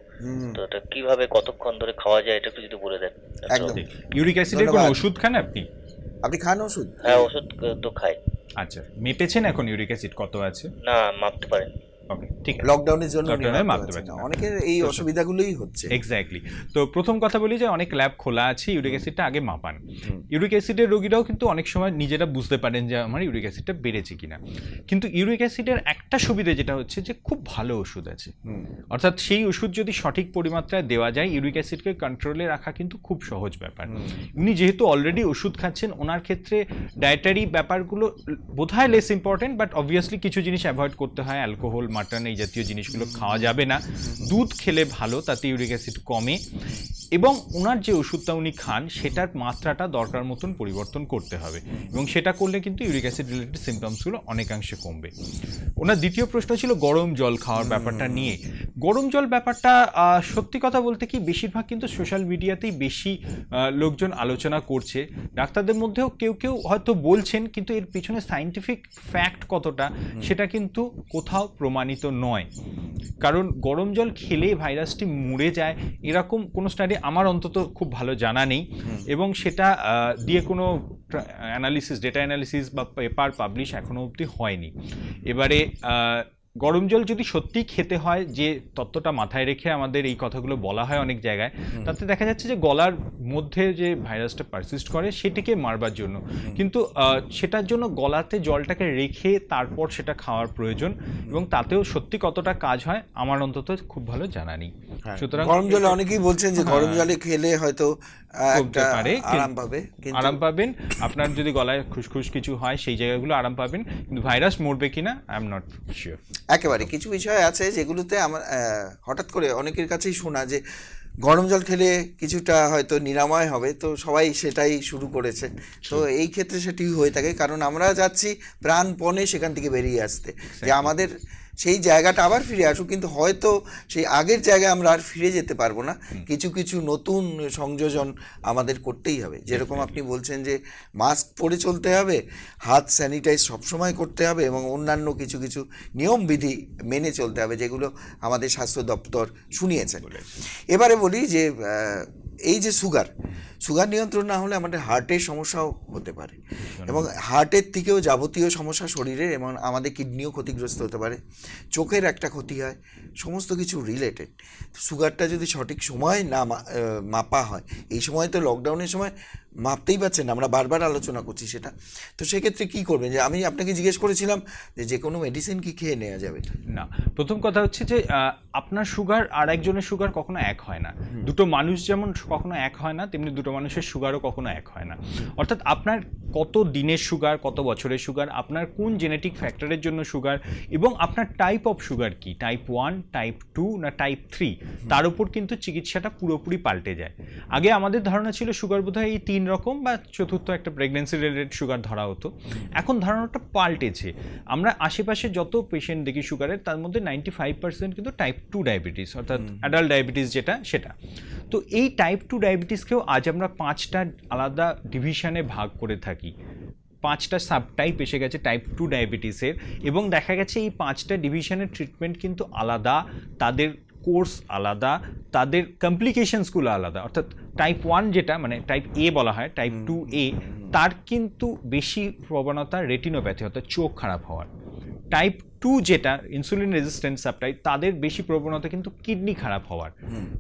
তো এটা কিভাবে কতক্ষণ ধরে খাওয়া যায় এটা একটু যদি বলে দেন একদম ইউরিক অ্যাসিডের কোনো ওষুধ খান আপনি আপনি খান ওষুধ হ্যাঁ ওষুধ তো খাই আচ্ছা মেপেছেন এখন ইউরিক অ্যাসিড কত আছে না মাপতে পারেন লকডাউনের জন্য অনেকের এই অসুবিধাগুলোই হচ্ছে এক্স্যাক্টলি তো প্রথম কথা বলি যে অনেক ল্যাব খোলা আছে ইউরিক অ্যাসিডটা আগে মাপান ইউরিক অ্যাসিডের রোগীরাও কিন্তু অনেক সময় নিজেরা বুঝতে পারেন যে আমার ইউরিক অ্যাসিডটা বেড়েছে কিনা কিন্তু ইউরিক অ্যাসিডের একটা সুবিধা যেটা হচ্ছে যে খুব ভালো ওষুধ আছে অর্থাৎ সেই ওষুধ যদি সঠিক পরিমাত্রায় দেওয়া যায় ইউরিক অ্যাসিডকে কন্ট্রোলে রাখা কিন্তু খুব সহজ ব্যাপার উনি যেহেতু অলরেডি ওষুধ খাচ্ছেন ওনার ক্ষেত্রে ডায়েটারি ব্যাপারগুলো বোধহয় লেস ইম্পর্টেন্ট বাট অবভিয়াসলি কিছু জিনিস অ্যাভয়েড করতে হয় অ্যালকোহল মাটন এই জাতীয় জিনিসগুলো খাওয়া যাবে না দুধ খেলে ভালো তাতে ইউরিক অ্যাসিড কমে এবং ওনার যে ওষুধটা উনি খান সেটার মাত্রাটা দরকার মতন পরিবর্তন করতে হবে এবং সেটা করলে কিন্তু ইউরিক অ্যাসিড রিলেটেড সিমটমসগুলো অনেকাংশে কমবে ওনার দ্বিতীয় প্রশ্ন ছিল গরম জল খাওয়ার ব্যাপারটা নিয়ে গরম জল ব্যাপারটা সত্যি কথা বলতে কি বেশিরভাগ কিন্তু সোশ্যাল মিডিয়াতেই বেশি লোকজন আলোচনা করছে ডাক্তারদের মধ্যেও কেউ কেউ হয়তো বলছেন কিন্তু এর পিছনে সাইন্টিফিক ফ্যাক্ট কতটা সেটা কিন্তু কোথাও প্রমাণিত নয় কারণ গরম জল খেলে ভাইরাসটি মরে যায় এরকম কোনো স্টাডি আমার অন্তত খুব ভালো জানা নেই এবং সেটা দিয়ে কোনো অ্যানালিসিস ডেটা অ্যানালিসিস বা পেপার পাবলিশ এখনও অবধি হয়নি এবারে গরম জল যদি সত্যি খেতে হয় যে তত্ত্বটা মাথায় রেখে আমাদের এই কথাগুলো বলা হয় অনেক জায়গায় তাতে দেখা যাচ্ছে যে গলার মধ্যে যে ভাইরাসটা পারসিস্ট করে সেটিকে মারবার জন্য কিন্তু সেটার জন্য গলাতে জলটাকে রেখে তারপর সেটা খাওয়ার প্রয়োজন এবং তাতেও সত্যি কতটা কাজ হয় আমার অন্তত খুব ভালো জানা নেই হ্যাঁ, সুতরাং গরম জলে অনেকেই বলছেন যে গরম হ্যাঁ। জলে খেলে হয়তো আরাম আরাম পাবেন আপনার যদি গলায় খুশখুশ কিছু হয় সেই জায়গাগুলো আরাম পাবেন কিন্তু ভাইরাস মরবে কিনা আই এম নট শিওর একেবারে কিছু বিষয় আছে যেগুলোতে আমার হঠাৎ করে অনেকের কাছেই শোনা যে গরম জল খেলে কিছুটা হয়তো নিরাময় হবে তো সবাই সেটাই শুরু করেছে তো এই ক্ষেত্রে সেটি হয়ে থাকে কারণ আমরা যাচ্ছি প্রাণপণে সেখান থেকে বেরিয়ে আসতে যে আমাদের সেই জায়গাটা আবার ফিরে আসুক কিন্তু হয়তো সেই আগের জায়গায় আমরা আর ফিরে যেতে পারবো না কিছু কিছু নতুন সংযোজন আমাদের করতেই হবে যেরকম আপনি বলছেন যে মাস্ক পরে চলতে হবে হাত স্যানিটাইজ সবসময় করতে হবে এবং অন্যান্য কিছু কিছু নিয়মবিধি মেনে চলতে হবে যেগুলো আমাদের স্বাস্থ্য দপ্তর শুনিয়েছেন এবারে বলি যে এই যে সুগার সুগার নিয়ন্ত্রণ না হলে আমাদের হার্টের সমস্যাও হতে পারে এবং হার্টের থেকেও যাবতীয় সমস্যা শরীরের এবং আমাদের কিডনিও ক্ষতিগ্রস্ত হতে পারে চোখের একটা ক্ষতি হয় সমস্ত কিছু রিলেটেড সুগারটা যদি সঠিক সময় না মাপা হয় এই সময় তো লকডাউনের সময় মাপতেই পারছেন আমরা বারবার আলোচনা করছি সেটা তো সেক্ষেত্রে কি করবেন যে আমি আপনাকে জিজ্ঞেস করেছিলাম যে যে কোনো মেডিসিন কি খেয়ে নেওয়া যাবে না প্রথম কথা হচ্ছে যে আপনার সুগার আর একজনের সুগার কখনো এক হয় না দুটো মানুষ যেমন কখনো এক হয় না তেমনি দুটো মানুষের সুগারও কখনো এক হয় না অর্থাৎ আপনার কত দিনের সুগার কত বছরের সুগার আপনার কোন জেনেটিক ফ্যাক্টরের জন্য সুগার এবং আপনার টাইপ অফ সুগার কি টাইপ ওয়ান টাইপ টু না টাইপ থ্রি তার উপর কিন্তু চিকিৎসাটা পুরোপুরি পাল্টে যায় আগে আমাদের ধারণা ছিল সুগার বোধহয় এই তিন তিন রকম বা চতুর্থ একটা প্রেগনেন্সি রিলেটেড সুগার ধরা হতো এখন ধারণাটা পাল্টেছে আমরা আশেপাশে যত পেশেন্ট দেখি সুগারের তার মধ্যে নাইনটি ফাইভ পার্সেন্ট কিন্তু টাইপ টু ডায়াবেটিস অর্থাৎ অ্যাডাল্ট ডায়াবেটিস যেটা সেটা তো এই টাইপ টু ডায়াবেটিসকেও আজ আমরা পাঁচটা আলাদা ডিভিশনে ভাগ করে থাকি পাঁচটা সাবটাইপ এসে গেছে টাইপ টু ডায়াবেটিসের এবং দেখা গেছে এই পাঁচটা ডিভিশনের ট্রিটমেন্ট কিন্তু আলাদা তাদের কোর্স আলাদা তাদের কমপ্লিকেশানসগুলো আলাদা অর্থাৎ টাইপ ওয়ান যেটা মানে টাইপ এ বলা হয় টাইপ টু এ তার কিন্তু বেশি প্রবণতা রেটিনোপ্যাথি অর্থাৎ চোখ খারাপ হওয়ার টাইপ টু যেটা ইনসুলিন রেজিস্ট্যান্ট সাবটাইপ তাদের বেশি প্রবণতা কিন্তু কিডনি খারাপ হওয়ার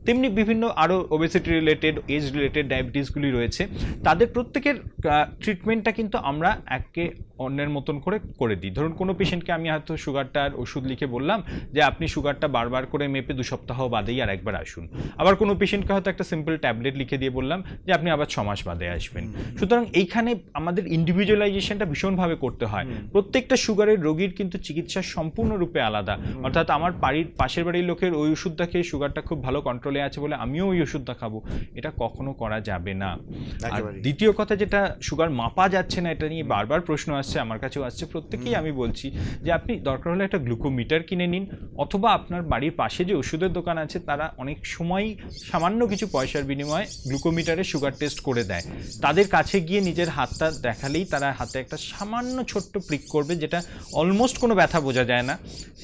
তেমনি বিভিন্ন আরও ওবেসিটি রিলেটেড এজ রিলেটেড ডায়াবেটিসগুলি রয়েছে তাদের প্রত্যেকের ট্রিটমেন্টটা কিন্তু আমরা একে অন্যের মতন করে করে দিই ধরুন কোনো পেশেন্টকে আমি হয়তো সুগারটার ওষুধ লিখে বললাম যে আপনি সুগারটা বারবার করে মেপে দু সপ্তাহ বাদেই আর একবার আসুন আবার কোনো পেশেন্টকে হয়তো একটা সিম্পল ট্যাবলেট লিখে দিয়ে বললাম যে আপনি আবার ছমাস বাদে আসবেন সুতরাং এইখানে আমাদের ইন্ডিভিজুয়ালাইজেশনটা ভীষণভাবে করতে হয় প্রত্যেকটা সুগারের রোগীর কিন্তু চিকিৎসা সম্পূর্ণরূপে আলাদা অর্থাৎ আমার বাড়ির পাশের বাড়ির লোকের ওই ওষুধটা খেয়ে সুগারটা খুব ভালো কন্ট্রোলে আছে বলে আমিও ওই ওষুধটা খাবো এটা কখনো করা যাবে না আর দ্বিতীয় কথা যেটা সুগার মাপা যাচ্ছে না এটা নিয়ে বারবার প্রশ্ন আসছে আসছে আমার কাছেও আসছে প্রত্যেকেই আমি বলছি যে আপনি দরকার হলে একটা গ্লুকোমিটার কিনে নিন অথবা আপনার বাড়ির পাশে যে ওষুধের দোকান আছে তারা অনেক সময় সামান্য কিছু পয়সার বিনিময়ে গ্লুকোমিটারে সুগার টেস্ট করে দেয় তাদের কাছে গিয়ে নিজের হাতটা দেখালেই তারা হাতে একটা সামান্য ছোট্ট প্রিক করবে যেটা অলমোস্ট কোনো ব্যথা বোঝা যায় না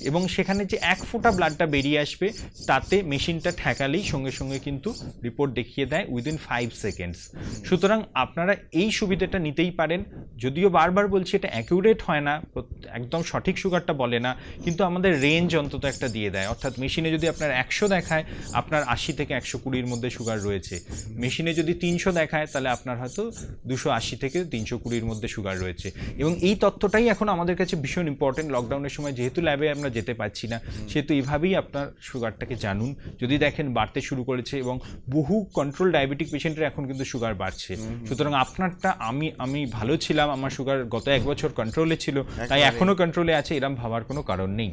এবং সেখানে যে এক ফোঁটা ব্লাডটা বেরিয়ে আসবে তাতে মেশিনটা ঠেকালেই সঙ্গে সঙ্গে কিন্তু রিপোর্ট দেখিয়ে দেয় উইদিন ফাইভ সেকেন্ডস সুতরাং আপনারা এই সুবিধাটা নিতেই পারেন যদিও বারবার বলছি সেটা অ্যাকিউরেট হয় না একদম সঠিক সুগারটা বলে না কিন্তু আমাদের রেঞ্জ অন্তত একটা দিয়ে দেয় অর্থাৎ মেশিনে যদি আপনার একশো দেখায় আপনার আশি থেকে একশো কুড়ির মধ্যে সুগার রয়েছে মেশিনে যদি তিনশো দেখায় তাহলে আপনার হয়তো দুশো আশি থেকে তিনশো কুড়ির মধ্যে সুগার রয়েছে এবং এই তথ্যটাই এখন আমাদের কাছে ভীষণ ইম্পর্টেন্ট লকডাউনের সময় যেহেতু ল্যাবে আমরা যেতে পারছি না সেহেতু এভাবেই আপনার সুগারটাকে জানুন যদি দেখেন বাড়তে শুরু করেছে এবং বহু কন্ট্রোল ডায়াবেটিক পেশেন্টের এখন কিন্তু সুগার বাড়ছে সুতরাং আপনারটা আমি আমি ভালো ছিলাম আমার সুগার গত এক বছর কন্ট্রোলে ছিল তাই এখনও কন্ট্রোলে আছে এরম ভাবার কোনো কারণ নেই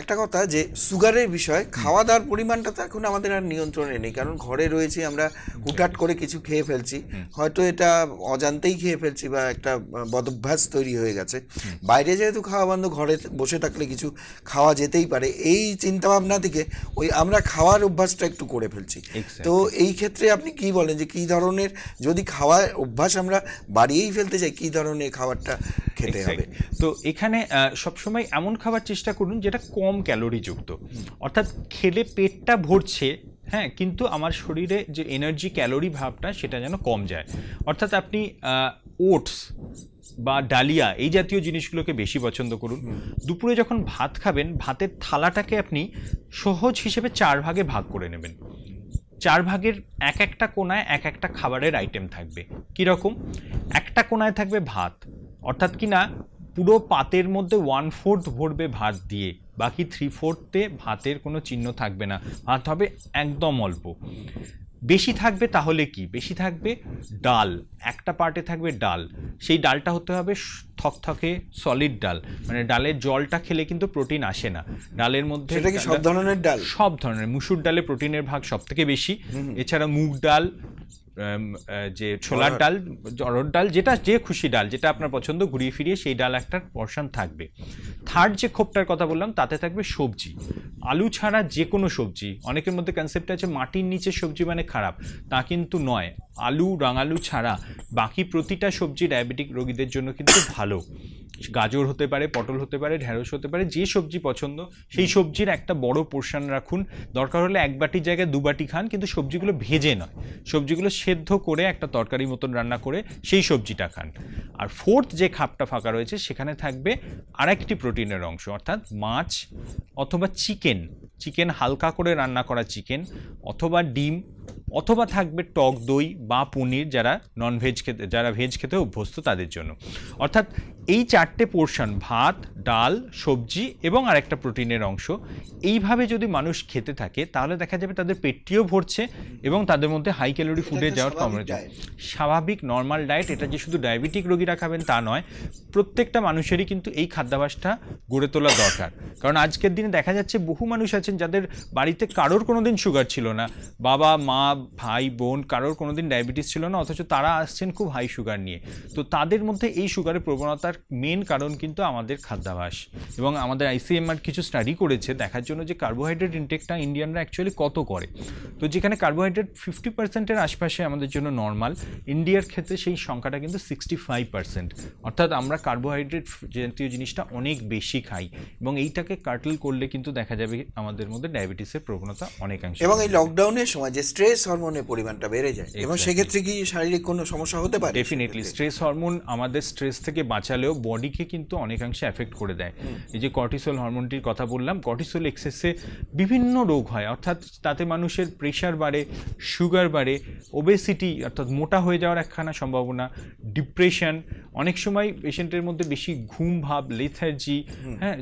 একটা কথা যে সুগারের বিষয় খাওয়া দাওয়ার পরিমাণটা তো এখন আমাদের আর নিয়ন্ত্রণে নেই কারণ ঘরে রয়েছি আমরা হুটহাট করে কিছু খেয়ে ফেলছি হয়তো এটা অজান্তেই খেয়ে ফেলছি বা একটা বদভ্যাস তৈরি হয়ে গেছে বাইরে যেহেতু খাওয়া বন্ধ ঘরে বসে থাকলে কিছু খাওয়া যেতেই পারে এই চিন্তাভাবনা থেকে ওই আমরা খাওয়ার অভ্যাসটা একটু করে ফেলছি তো এই ক্ষেত্রে আপনি কি বলেন যে কি ধরনের যদি খাওয়ার অভ্যাস আমরা বাড়িয়েই ফেলতে চাই কি ধরনের খাবারটা খেতে হবে তো এখানে সবসময় এমন খাবার চেষ্টা করুন যেটা কম ক্যালোরিযুক্ত অর্থাৎ খেলে পেটটা ভরছে হ্যাঁ কিন্তু আমার শরীরে যে এনার্জি ক্যালোরি ভাবটা সেটা যেন কম যায় অর্থাৎ আপনি ওটস বা ডালিয়া এই জাতীয় জিনিসগুলোকে বেশি পছন্দ করুন দুপুরে যখন ভাত খাবেন ভাতের থালাটাকে আপনি সহজ হিসেবে চার ভাগে ভাগ করে নেবেন চার ভাগের এক একটা কোনায় এক একটা খাবারের আইটেম থাকবে কীরকম একটা কোনায় থাকবে ভাত অর্থাৎ কি না পুরো পাতের মধ্যে ওয়ান ফোর্থ ভরবে ভাত দিয়ে বাকি থ্রি ফোর্থে ভাতের কোনো চিহ্ন থাকবে না ভাত হবে একদম অল্প বেশি থাকবে তাহলে কি বেশি থাকবে ডাল একটা পার্টে থাকবে ডাল সেই ডালটা হতে হবে থকথকে সলিড ডাল মানে ডালের জলটা খেলে কিন্তু প্রোটিন আসে না ডালের মধ্যে সব ধরনের ডাল সব ধরনের মুসুর ডালে প্রোটিনের ভাগ সবথেকে বেশি এছাড়া মুগ ডাল যে ছোলার ডাল অরহর ডাল যেটা যে খুশি ডাল যেটা আপনার পছন্দ ঘুরিয়ে ফিরিয়ে সেই ডাল একটা পর্শন থাকবে থার্ড যে খোপটার কথা বললাম তাতে থাকবে সবজি আলু ছাড়া যে কোনো সবজি অনেকের মধ্যে কনসেপ্ট আছে মাটির নিচে সবজি মানে খারাপ তা কিন্তু নয় আলু রাঙালু ছাড়া বাকি প্রতিটা সবজি ডায়াবেটিক রোগীদের জন্য কিন্তু ভালো গাজর হতে পারে পটল হতে পারে ঢেঁড়স হতে পারে যে সবজি পছন্দ সেই সবজির একটা বড় পোর্শন রাখুন দরকার হলে এক বাটির জায়গায় দু বাটি খান কিন্তু সবজিগুলো ভেজে নয় সবজিগুলো সেদ্ধ করে একটা তরকারি মতন রান্না করে সেই সবজিটা খান আর ফোর্থ যে খাপটা ফাঁকা রয়েছে সেখানে থাকবে আরেকটি প্রোটিনের অংশ অর্থাৎ মাছ অথবা চিকেন চিকেন হালকা করে রান্না করা চিকেন অথবা ডিম অথবা থাকবে টক দই বা পনির যারা নন ভেজ খেতে যারা ভেজ খেতে অভ্যস্ত তাদের জন্য অর্থাৎ এই চারটে পোর্শন ভাত ডাল সবজি এবং আরেকটা প্রোটিনের অংশ এইভাবে যদি মানুষ খেতে থাকে তাহলে দেখা যাবে তাদের পেটটিও ভরছে এবং তাদের মধ্যে হাই ক্যালোরি ফুডে যাওয়ার কমে যায় স্বাভাবিক নর্মাল ডায়েট এটা যে শুধু ডায়াবেটিক রোগীরা খাবেন তা নয় প্রত্যেকটা মানুষেরই কিন্তু এই খাদ্যাভাসটা গড়ে তোলা দরকার কারণ আজকের দিনে দেখা যাচ্ছে বহু মানুষ আছেন যাদের বাড়িতে কারোর কোনো দিন সুগার ছিল না বাবা মা মা ভাই বোন কারোর কোনো দিন ডায়াবেটিস ছিল না অথচ তারা আসছেন খুব হাই সুগার নিয়ে তো তাদের মধ্যে এই সুগারের প্রবণতার মেন কারণ কিন্তু আমাদের খাদ্যাভাস এবং আমাদের আইসিএমআর কিছু স্টাডি করেছে দেখার জন্য যে কার্বোহাইড্রেট ইনটেকটা ইন্ডিয়ানরা অ্যাকচুয়ালি কত করে তো যেখানে কার্বোহাইড্রেট ফিফটি পার্সেন্টের আশপাশে আমাদের জন্য নর্মাল ইন্ডিয়ার ক্ষেত্রে সেই সংখ্যাটা কিন্তু সিক্সটি ফাইভ পার্সেন্ট অর্থাৎ আমরা কার্বোহাইড্রেট জাতীয় জিনিসটা অনেক বেশি খাই এবং এইটাকে কাটল করলে কিন্তু দেখা যাবে আমাদের মধ্যে ডায়াবেটিসের প্রবণতা অনেকাংশ এবং এই লকডাউনের সময় যে স্ট্রেস হরমোনের পরিমাণটা বেড়ে যায় এবং সেক্ষেত্রে কি শারীরিক কোনো সমস্যা হতে পারে ডেফিনেটলি স্ট্রেস হরমোন আমাদের স্ট্রেস থেকে বাঁচালেও বডিকে কিন্তু অনেকাংশে এফেক্ট করে দেয় এই যে কর্টিসল হরমোনটির কথা বললাম কর্টিসল এক্সেসে বিভিন্ন রোগ হয় অর্থাৎ তাতে মানুষের প্রেশার বাড়ে সুগার বাড়ে ওবেসিটি অর্থাৎ মোটা হয়ে যাওয়ার একখানা সম্ভাবনা ডিপ্রেশন অনেক সময় পেশেন্টের মধ্যে বেশি ঘুম ভাব লেথার্জি হ্যাঁ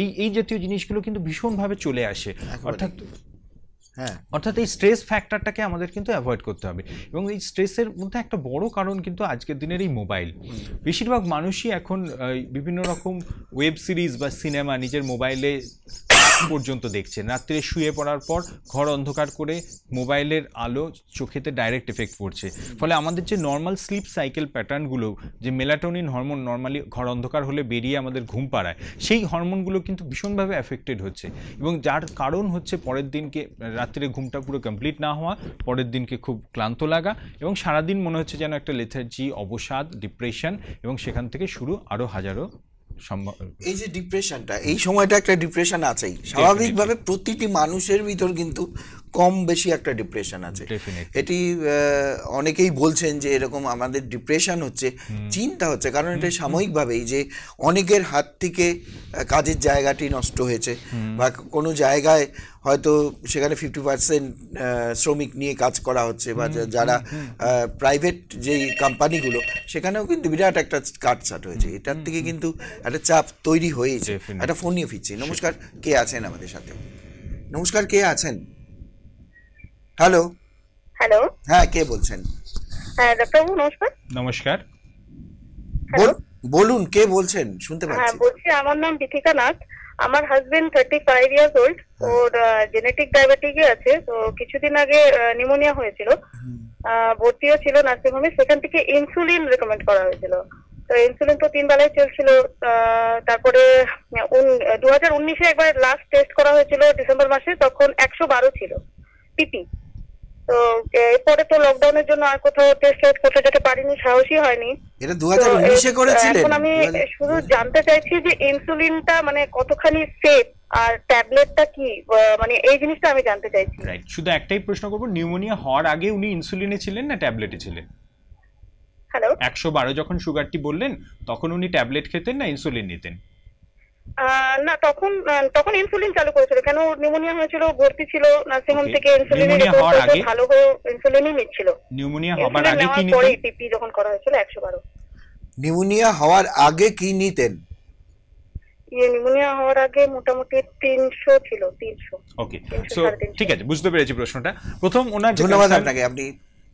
এই এই জাতীয় জিনিসগুলো কিন্তু ভীষণভাবে চলে আসে অর্থাৎ হ্যাঁ অর্থাৎ এই স্ট্রেস ফ্যাক্টরটাকে আমাদের কিন্তু অ্যাভয়েড করতে হবে এবং এই স্ট্রেসের মধ্যে একটা বড় কারণ কিন্তু আজকের দিনের এই মোবাইল বেশিরভাগ মানুষই এখন বিভিন্ন রকম ওয়েব সিরিজ বা সিনেমা নিজের মোবাইলে পর্যন্ত দেখছে রাত্রে শুয়ে পড়ার পর ঘর অন্ধকার করে মোবাইলের আলো চোখেতে ডাইরেক্ট এফেক্ট পড়ছে ফলে আমাদের যে নর্মাল স্লিপ সাইকেল প্যাটার্নগুলো যে মেলাটোনিন হরমোন নর্মালি ঘর অন্ধকার হলে বেরিয়ে আমাদের ঘুম পাড়ায় সেই হরমোনগুলো কিন্তু ভীষণভাবে অ্যাফেক্টেড হচ্ছে এবং যার কারণ হচ্ছে পরের দিনকে রাত্রে ঘুমটা পুরো কমপ্লিট না হওয়া পরের দিনকে খুব ক্লান্ত লাগা এবং সারাদিন মনে হচ্ছে যেন একটা লেথার্জি অবসাদ ডিপ্রেশন এবং সেখান থেকে শুরু আরও হাজারো এই যে ডিপ্রেশনটা এই সময়টা একটা ডিপ্রেশন আছেই স্বাভাবিকভাবে প্রতিটি মানুষের ভিতর কিন্তু কম বেশি একটা ডিপ্রেশন আছে এটি অনেকেই বলছেন যে এরকম আমাদের ডিপ্রেশন হচ্ছে চিন্তা হচ্ছে কারণ এটা সাময়িকভাবেই যে অনেকের হাত থেকে কাজের জায়গাটি নষ্ট হয়েছে বা কোনো জায়গায় হয়তো সেখানে ফিফটি পার্সেন্ট শ্রমিক নিয়ে কাজ করা হচ্ছে বা যারা প্রাইভেট যে কোম্পানিগুলো সেখানেও কিন্তু বিরাট একটা কাট কাটছাট হয়েছে এটার থেকে কিন্তু একটা চাপ তৈরি হয়েছে একটা ফোন নিয়ে ফিরছি নমস্কার কে আছেন আমাদের সাথে নমস্কার কে আছেন হ্যালো হ্যালো হ্যাঁ কে বলছেন হ্যাঁ, নমস্কার নমস্কার বলুন কে বলছেন শুনতে হ্যাঁ, পাচ্ছি বলছি আমার নাম বিথিকা নাথ আমার husband thirty five years old ওর জেনেটিক ডায়াবেটিসই আছে তো কিছুদিন আগে নিউমোনিয়া হয়েছিল ভর্তিও ছিল নার্সিং হোমে সেখান থেকে ইনসুলিন রেকমেন্ড করা হয়েছিল তো ইনসুলিন তো তিন বেলায় চলছিল তারপরে দু হাজার উনিশে একবার লাস্ট টেস্ট করা হয়েছিল ডিসেম্বর মাসে তখন একশো বারো ছিল পিপি তো পরে তো লকডাউনের জন্য আর কোথাও টেস্ট টেস্ট করতে যেতে পারিনি সাহসই হয়নি এটা 2019 এ করেছিলেন এখন আমি শুধু জানতে চাইছি যে ইনসুলিনটা মানে কতখানি সেফ আর ট্যাবলেটটা কি মানে এই জিনিসটা আমি জানতে চাইছি রাইট শুধু একটাই প্রশ্ন করবো নিউমোনিয়া হওয়ার আগে উনি ইনসুলিনে ছিলেন না ট্যাবলেটে ছিলেন হ্যালো বারো যখন সুগারটি বললেন তখন উনি ট্যাবলেট খেতেন না ইনসুলিন নিতেন না তখন তখন ইনসুলিন চালু করেছিল কেন নিউমোনিয়া হয়েছিল ভর্তি ছিল নার্সিংহোম থেকে ইনসুলিন ভালো হয়ে ইনসুলিনই নিচ্ছিল নিউমোনিয়া হবার আগে কি নিতেন টিপি যখন করা হয়েছিল 112 নিউমোনিয়া হওয়ার আগে কি নিতেন ইয়ে নিউমোনিয়া হওয়ার আগে মোটামুটি তিনশো ছিল তিনশো ওকে সো ঠিক আছে বুঝতে পেরেছি প্রশ্নটা প্রথম ওনার ধন্যবাদ আপনাকে আপনি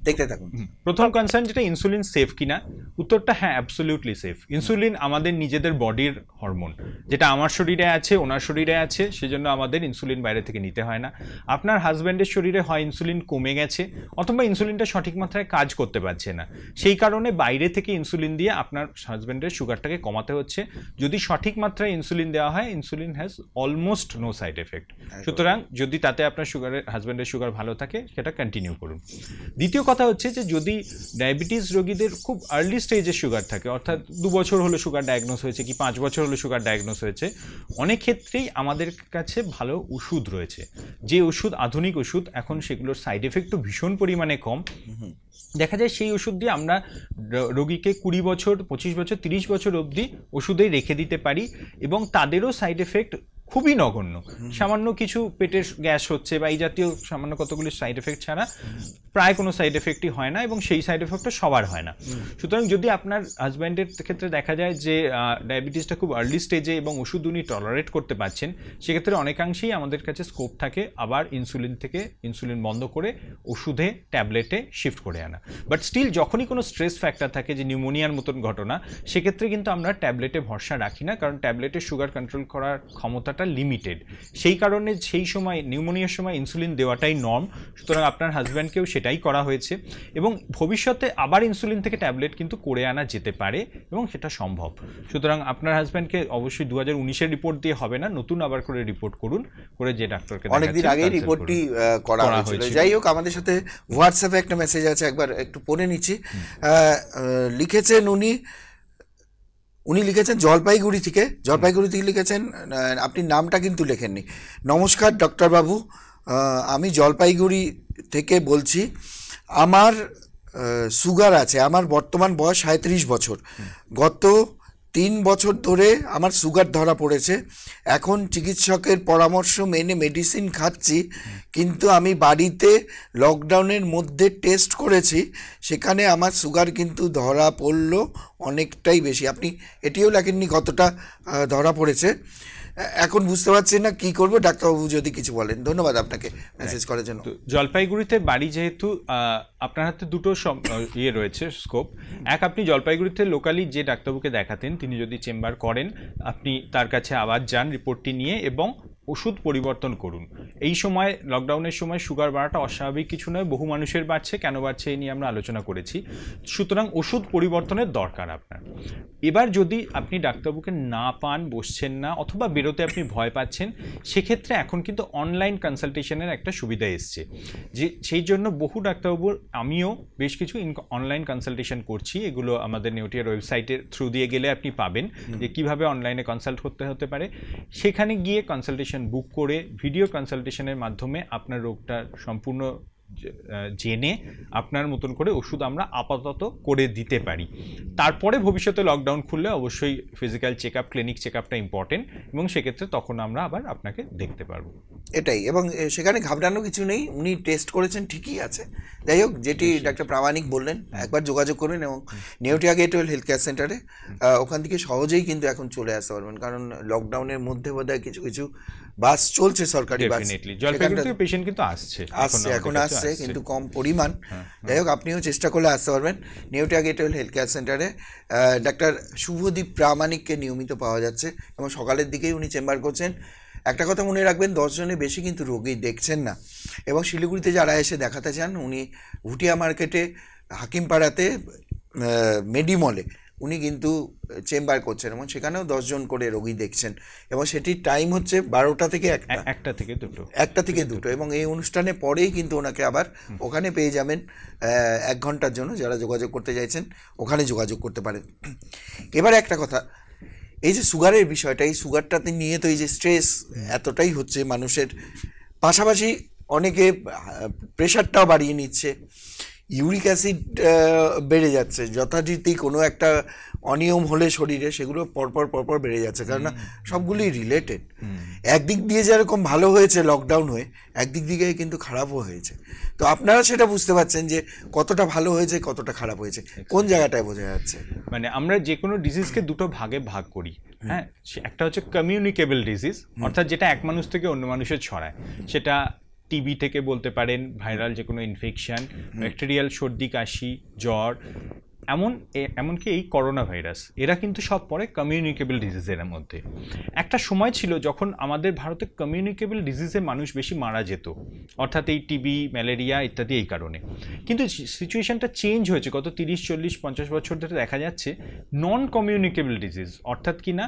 দেখতে থাকুন প্রথম কনসার্ন যেটা ইনসুলিন সেফ কিনা উত্তরটা হ্যাঁ অ্যাবসোলিউটলি সেফ ইনসুলিন আমাদের নিজেদের বডির হরমোন যেটা আমার শরীরে আছে ওনার শরীরে আছে সেজন্য আমাদের ইনসুলিন বাইরে থেকে নিতে হয় না আপনার হাজব্যান্ডের শরীরে হয় ইনসুলিন কমে গেছে অথবা ইনসুলিনটা সঠিক মাত্রায় কাজ করতে পারছে না সেই কারণে বাইরে থেকে ইনসুলিন দিয়ে আপনার হাজব্যান্ডের সুগারটাকে কমাতে হচ্ছে যদি সঠিক মাত্রায় ইনসুলিন দেওয়া হয় insulin has almost no side effect সুতরাং যদি তাতে আপনার সুগারের হাজব্যান্ডের সুগার ভালো থাকে সেটা কন্টিনিউ করুন দ্বিতীয় কথা হচ্ছে যে যদি ডায়াবেটিস রোগীদের খুব আর্লি স্টেজে সুগার থাকে অর্থাৎ দু বছর হলো সুগার ডায়াগনোস হয়েছে কি পাঁচ বছর হলো সুগার ডায়াগনোস হয়েছে অনেক ক্ষেত্রেই আমাদের কাছে ভালো ওষুধ রয়েছে যে ওষুধ আধুনিক ওষুধ এখন সেগুলোর সাইড এফেক্টও ভীষণ পরিমাণে কম দেখা যায় সেই ওষুধ দিয়ে আমরা রোগীকে কুড়ি বছর পঁচিশ বছর তিরিশ বছর অবধি ওষুধেই রেখে দিতে পারি এবং তাদেরও সাইড এফেক্ট খুবই নগণ্য সামান্য কিছু পেটের গ্যাস হচ্ছে বা এই জাতীয় সামান্য কতগুলি সাইড এফেক্ট ছাড়া প্রায় কোনো সাইড এফেক্টই হয় না এবং সেই সাইড এফেক্টটা সবার হয় না সুতরাং যদি আপনার হাজব্যান্ডের ক্ষেত্রে দেখা যায় যে ডায়াবেটিসটা খুব আর্লি স্টেজে এবং ওষুধ উনি টলারেট করতে পারছেন সেক্ষেত্রে অনেকাংশেই আমাদের কাছে স্কোপ থাকে আবার ইনসুলিন থেকে ইনসুলিন বন্ধ করে ওষুধে ট্যাবলেটে শিফট করে আনা বাট স্টিল যখনই কোনো স্ট্রেস ফ্যাক্টর থাকে যে নিউমোনিয়ার মতন ঘটনা সেক্ষেত্রে কিন্তু আমরা ট্যাবলেটে ভরসা রাখি না কারণ ট্যাবলেটে সুগার কন্ট্রোল করার ক্ষমতাটা করাটা লিমিটেড সেই কারণে সেই সময় নিউমোনিয়ার সময় ইনসুলিন দেওয়াটাই নর্ম সুতরাং আপনার হাজব্যান্ডকেও সেটাই করা হয়েছে এবং ভবিষ্যতে আবার ইনসুলিন থেকে ট্যাবলেট কিন্তু করে আনা যেতে পারে এবং সেটা সম্ভব সুতরাং আপনার হাজব্যান্ডকে অবশ্যই দু হাজার রিপোর্ট দিয়ে হবে না নতুন আবার করে রিপোর্ট করুন করে যে ডাক্তারকে অনেকদিন আগেই রিপোর্টটি করা হয়েছিল যাই হোক আমাদের সাথে হোয়াটসঅ্যাপে একটা মেসেজ আছে একবার একটু পড়ে নিচ্ছি লিখেছেন উনি উনি লিখেছেন জলপাইগুড়ি থেকে জলপাইগুড়ি থেকে লিখেছেন আপনি নামটা কিন্তু লেখেননি নমস্কার ডক্টরবাবু আমি জলপাইগুড়ি থেকে বলছি আমার সুগার আছে আমার বর্তমান বয়স সাঁত্রিশ বছর গত তিন বছর ধরে আমার সুগার ধরা পড়েছে এখন চিকিৎসকের পরামর্শ মেনে মেডিসিন খাচ্ছি কিন্তু আমি বাড়িতে লকডাউনের মধ্যে টেস্ট করেছি সেখানে আমার সুগার কিন্তু ধরা পড়লো অনেকটাই বেশি আপনি এটিও লেখেননি কতটা ধরা পড়েছে এখন বুঝতে পারছি না কি করব ডাক্তারবাবু যদি কিছু বলেন ধন্যবাদ আপনাকে মেসেজ করার জন্য জলপাইগুড়িতে বাড়ি যেহেতু আপনার হাতে দুটো ইয়ে রয়েছে স্কোপ এক আপনি জলপাইগুড়িতে লোকালি যে ডাক্তারবাবুকে দেখাতেন তিনি যদি চেম্বার করেন আপনি তার কাছে আবার যান রিপোর্টটি নিয়ে এবং ওষুধ পরিবর্তন করুন এই সময় লকডাউনের সময় সুগার বাড়াটা অস্বাভাবিক কিছু নয় বহু মানুষের বাড়ছে কেন বাড়ছে এই নিয়ে আমরা আলোচনা করেছি সুতরাং ওষুধ পরিবর্তনের দরকার আপনার এবার যদি আপনি ডাক্তারবাবুকে না পান বসছেন না অথবা বেরোতে আপনি ভয় পাচ্ছেন সেক্ষেত্রে এখন কিন্তু অনলাইন কনসালটেশনের একটা সুবিধা এসছে যে সেই জন্য বহু ডাক্তারবাবুর আমিও বেশ কিছু অনলাইন কনসালটেশন করছি এগুলো আমাদের নিউটিয়ার ওয়েবসাইটের থ্রু দিয়ে গেলে আপনি পাবেন যে কিভাবে অনলাইনে কনসাল্ট করতে হতে পারে সেখানে গিয়ে কনসালটেশন কনসালটেশন বুক করে ভিডিও কনসালটেশনের মাধ্যমে আপনার রোগটার সম্পূর্ণ জেনে আপনার মতন করে ওষুধ আমরা আপাতত করে দিতে পারি তারপরে ভবিষ্যতে লকডাউন খুললে অবশ্যই physical check up clinic check আপটা ইম্পর্টেন্ট এবং সেক্ষেত্রে তখন আমরা আবার আপনাকে দেখতে পারবো এটাই এবং সেখানে ঘাবড়ানো কিছু নেই উনি টেস্ট করেছেন ঠিকই আছে যাই হোক যেটি ডাক্তার প্রামাণিক বললেন একবার যোগাযোগ করুন এবং নিউটিয়া গেটওয়েল হেলথ কেয়ার সেন্টারে ওখান থেকে সহজেই কিন্তু এখন চলে আসতে পারবেন কারণ লকডাউনের মধ্যে বোধহয় কিছু কিছু বাস চলছে সরকারি বাস জলপাইগুড়িতে পেশেন্ট কিন্তু আসছে আসছে এখন আসছে কিন্তু কম পরিমাণ হ্যাঁ, হ্যাঁ। যাই হোক আপনিও চেষ্টা করলে আসতে পারবেন নিউটিয়া গেটওয়েল হেলথ কেয়ার সেন্টারে ডাক্তার শুভদীপ প্রামাণিককে নিয়মিত পাওয়া যাচ্ছে এবং সকালের দিকেই উনি চেম্বার করছেন একটা কথা মনে রাখবেন দশজনের বেশি কিন্তু রোগী দেখছেন না এবং শিলিগুড়িতে যারা এসে দেখাতে চান উনি ভুটিয়া মার্কেটে হাকিমপাড়াতে মেডিমলে উনি কিন্তু চেম্বার করছেন এবং সেখানেও দশজন করে রোগী দেখছেন এবং সেটির টাইম হচ্ছে বারোটা থেকে একটা একটা থেকে দুটো একটা থেকে দুটো এবং এই অনুষ্ঠানে পরেই কিন্তু ওনাকে আবার ওখানে পেয়ে যাবেন এক ঘন্টার জন্য যারা যোগাযোগ করতে চাইছেন ওখানে যোগাযোগ করতে পারেন এবার একটা কথা এই যে সুগারের বিষয়টা এই সুগারটাতে নিয়ে তো এই যে স্ট্রেস এতটাই হচ্ছে মানুষের পাশাপাশি অনেকে প্রেশারটাও বাড়িয়ে নিচ্ছে ইউরিক অ্যাসিড বেড়ে যাচ্ছে যথারীতি কোনো একটা অনিয়ম হলে শরীরে সেগুলো পরপর পরপর বেড়ে যাচ্ছে কারণ সবগুলি রিলেটেড একদিক দিয়ে যেরকম ভালো হয়েছে লকডাউন হয়ে একদিক দিকে কিন্তু খারাপও হয়েছে তো আপনারা সেটা বুঝতে পারছেন যে কতটা ভালো হয়েছে কতটা খারাপ হয়েছে কোন জায়গাটায় বোঝা যাচ্ছে মানে আমরা যে কোনো ডিজিজকে দুটো ভাগে ভাগ করি হ্যাঁ একটা হচ্ছে কমিউনিকেবল ডিজিজ অর্থাৎ যেটা এক মানুষ থেকে অন্য মানুষের ছড়ায় সেটা টিবি থেকে বলতে পারেন ভাইরাল যে কোনো ইনফেকশান ব্যাকটেরিয়াল সর্দি কাশি জ্বর এমন এমনকি এই করোনা ভাইরাস এরা কিন্তু সব পরে কমিউনিকেবল ডিজিজের মধ্যে একটা সময় ছিল যখন আমাদের ভারতে কমিউনিকেবল ডিজিজে মানুষ বেশি মারা যেত অর্থাৎ এই টিবি ম্যালেরিয়া ইত্যাদি এই কারণে কিন্তু সিচুয়েশানটা চেঞ্জ হয়েছে গত তিরিশ চল্লিশ পঞ্চাশ বছর ধরে দেখা যাচ্ছে নন কমিউনিকেবল ডিজিজ অর্থাৎ কি না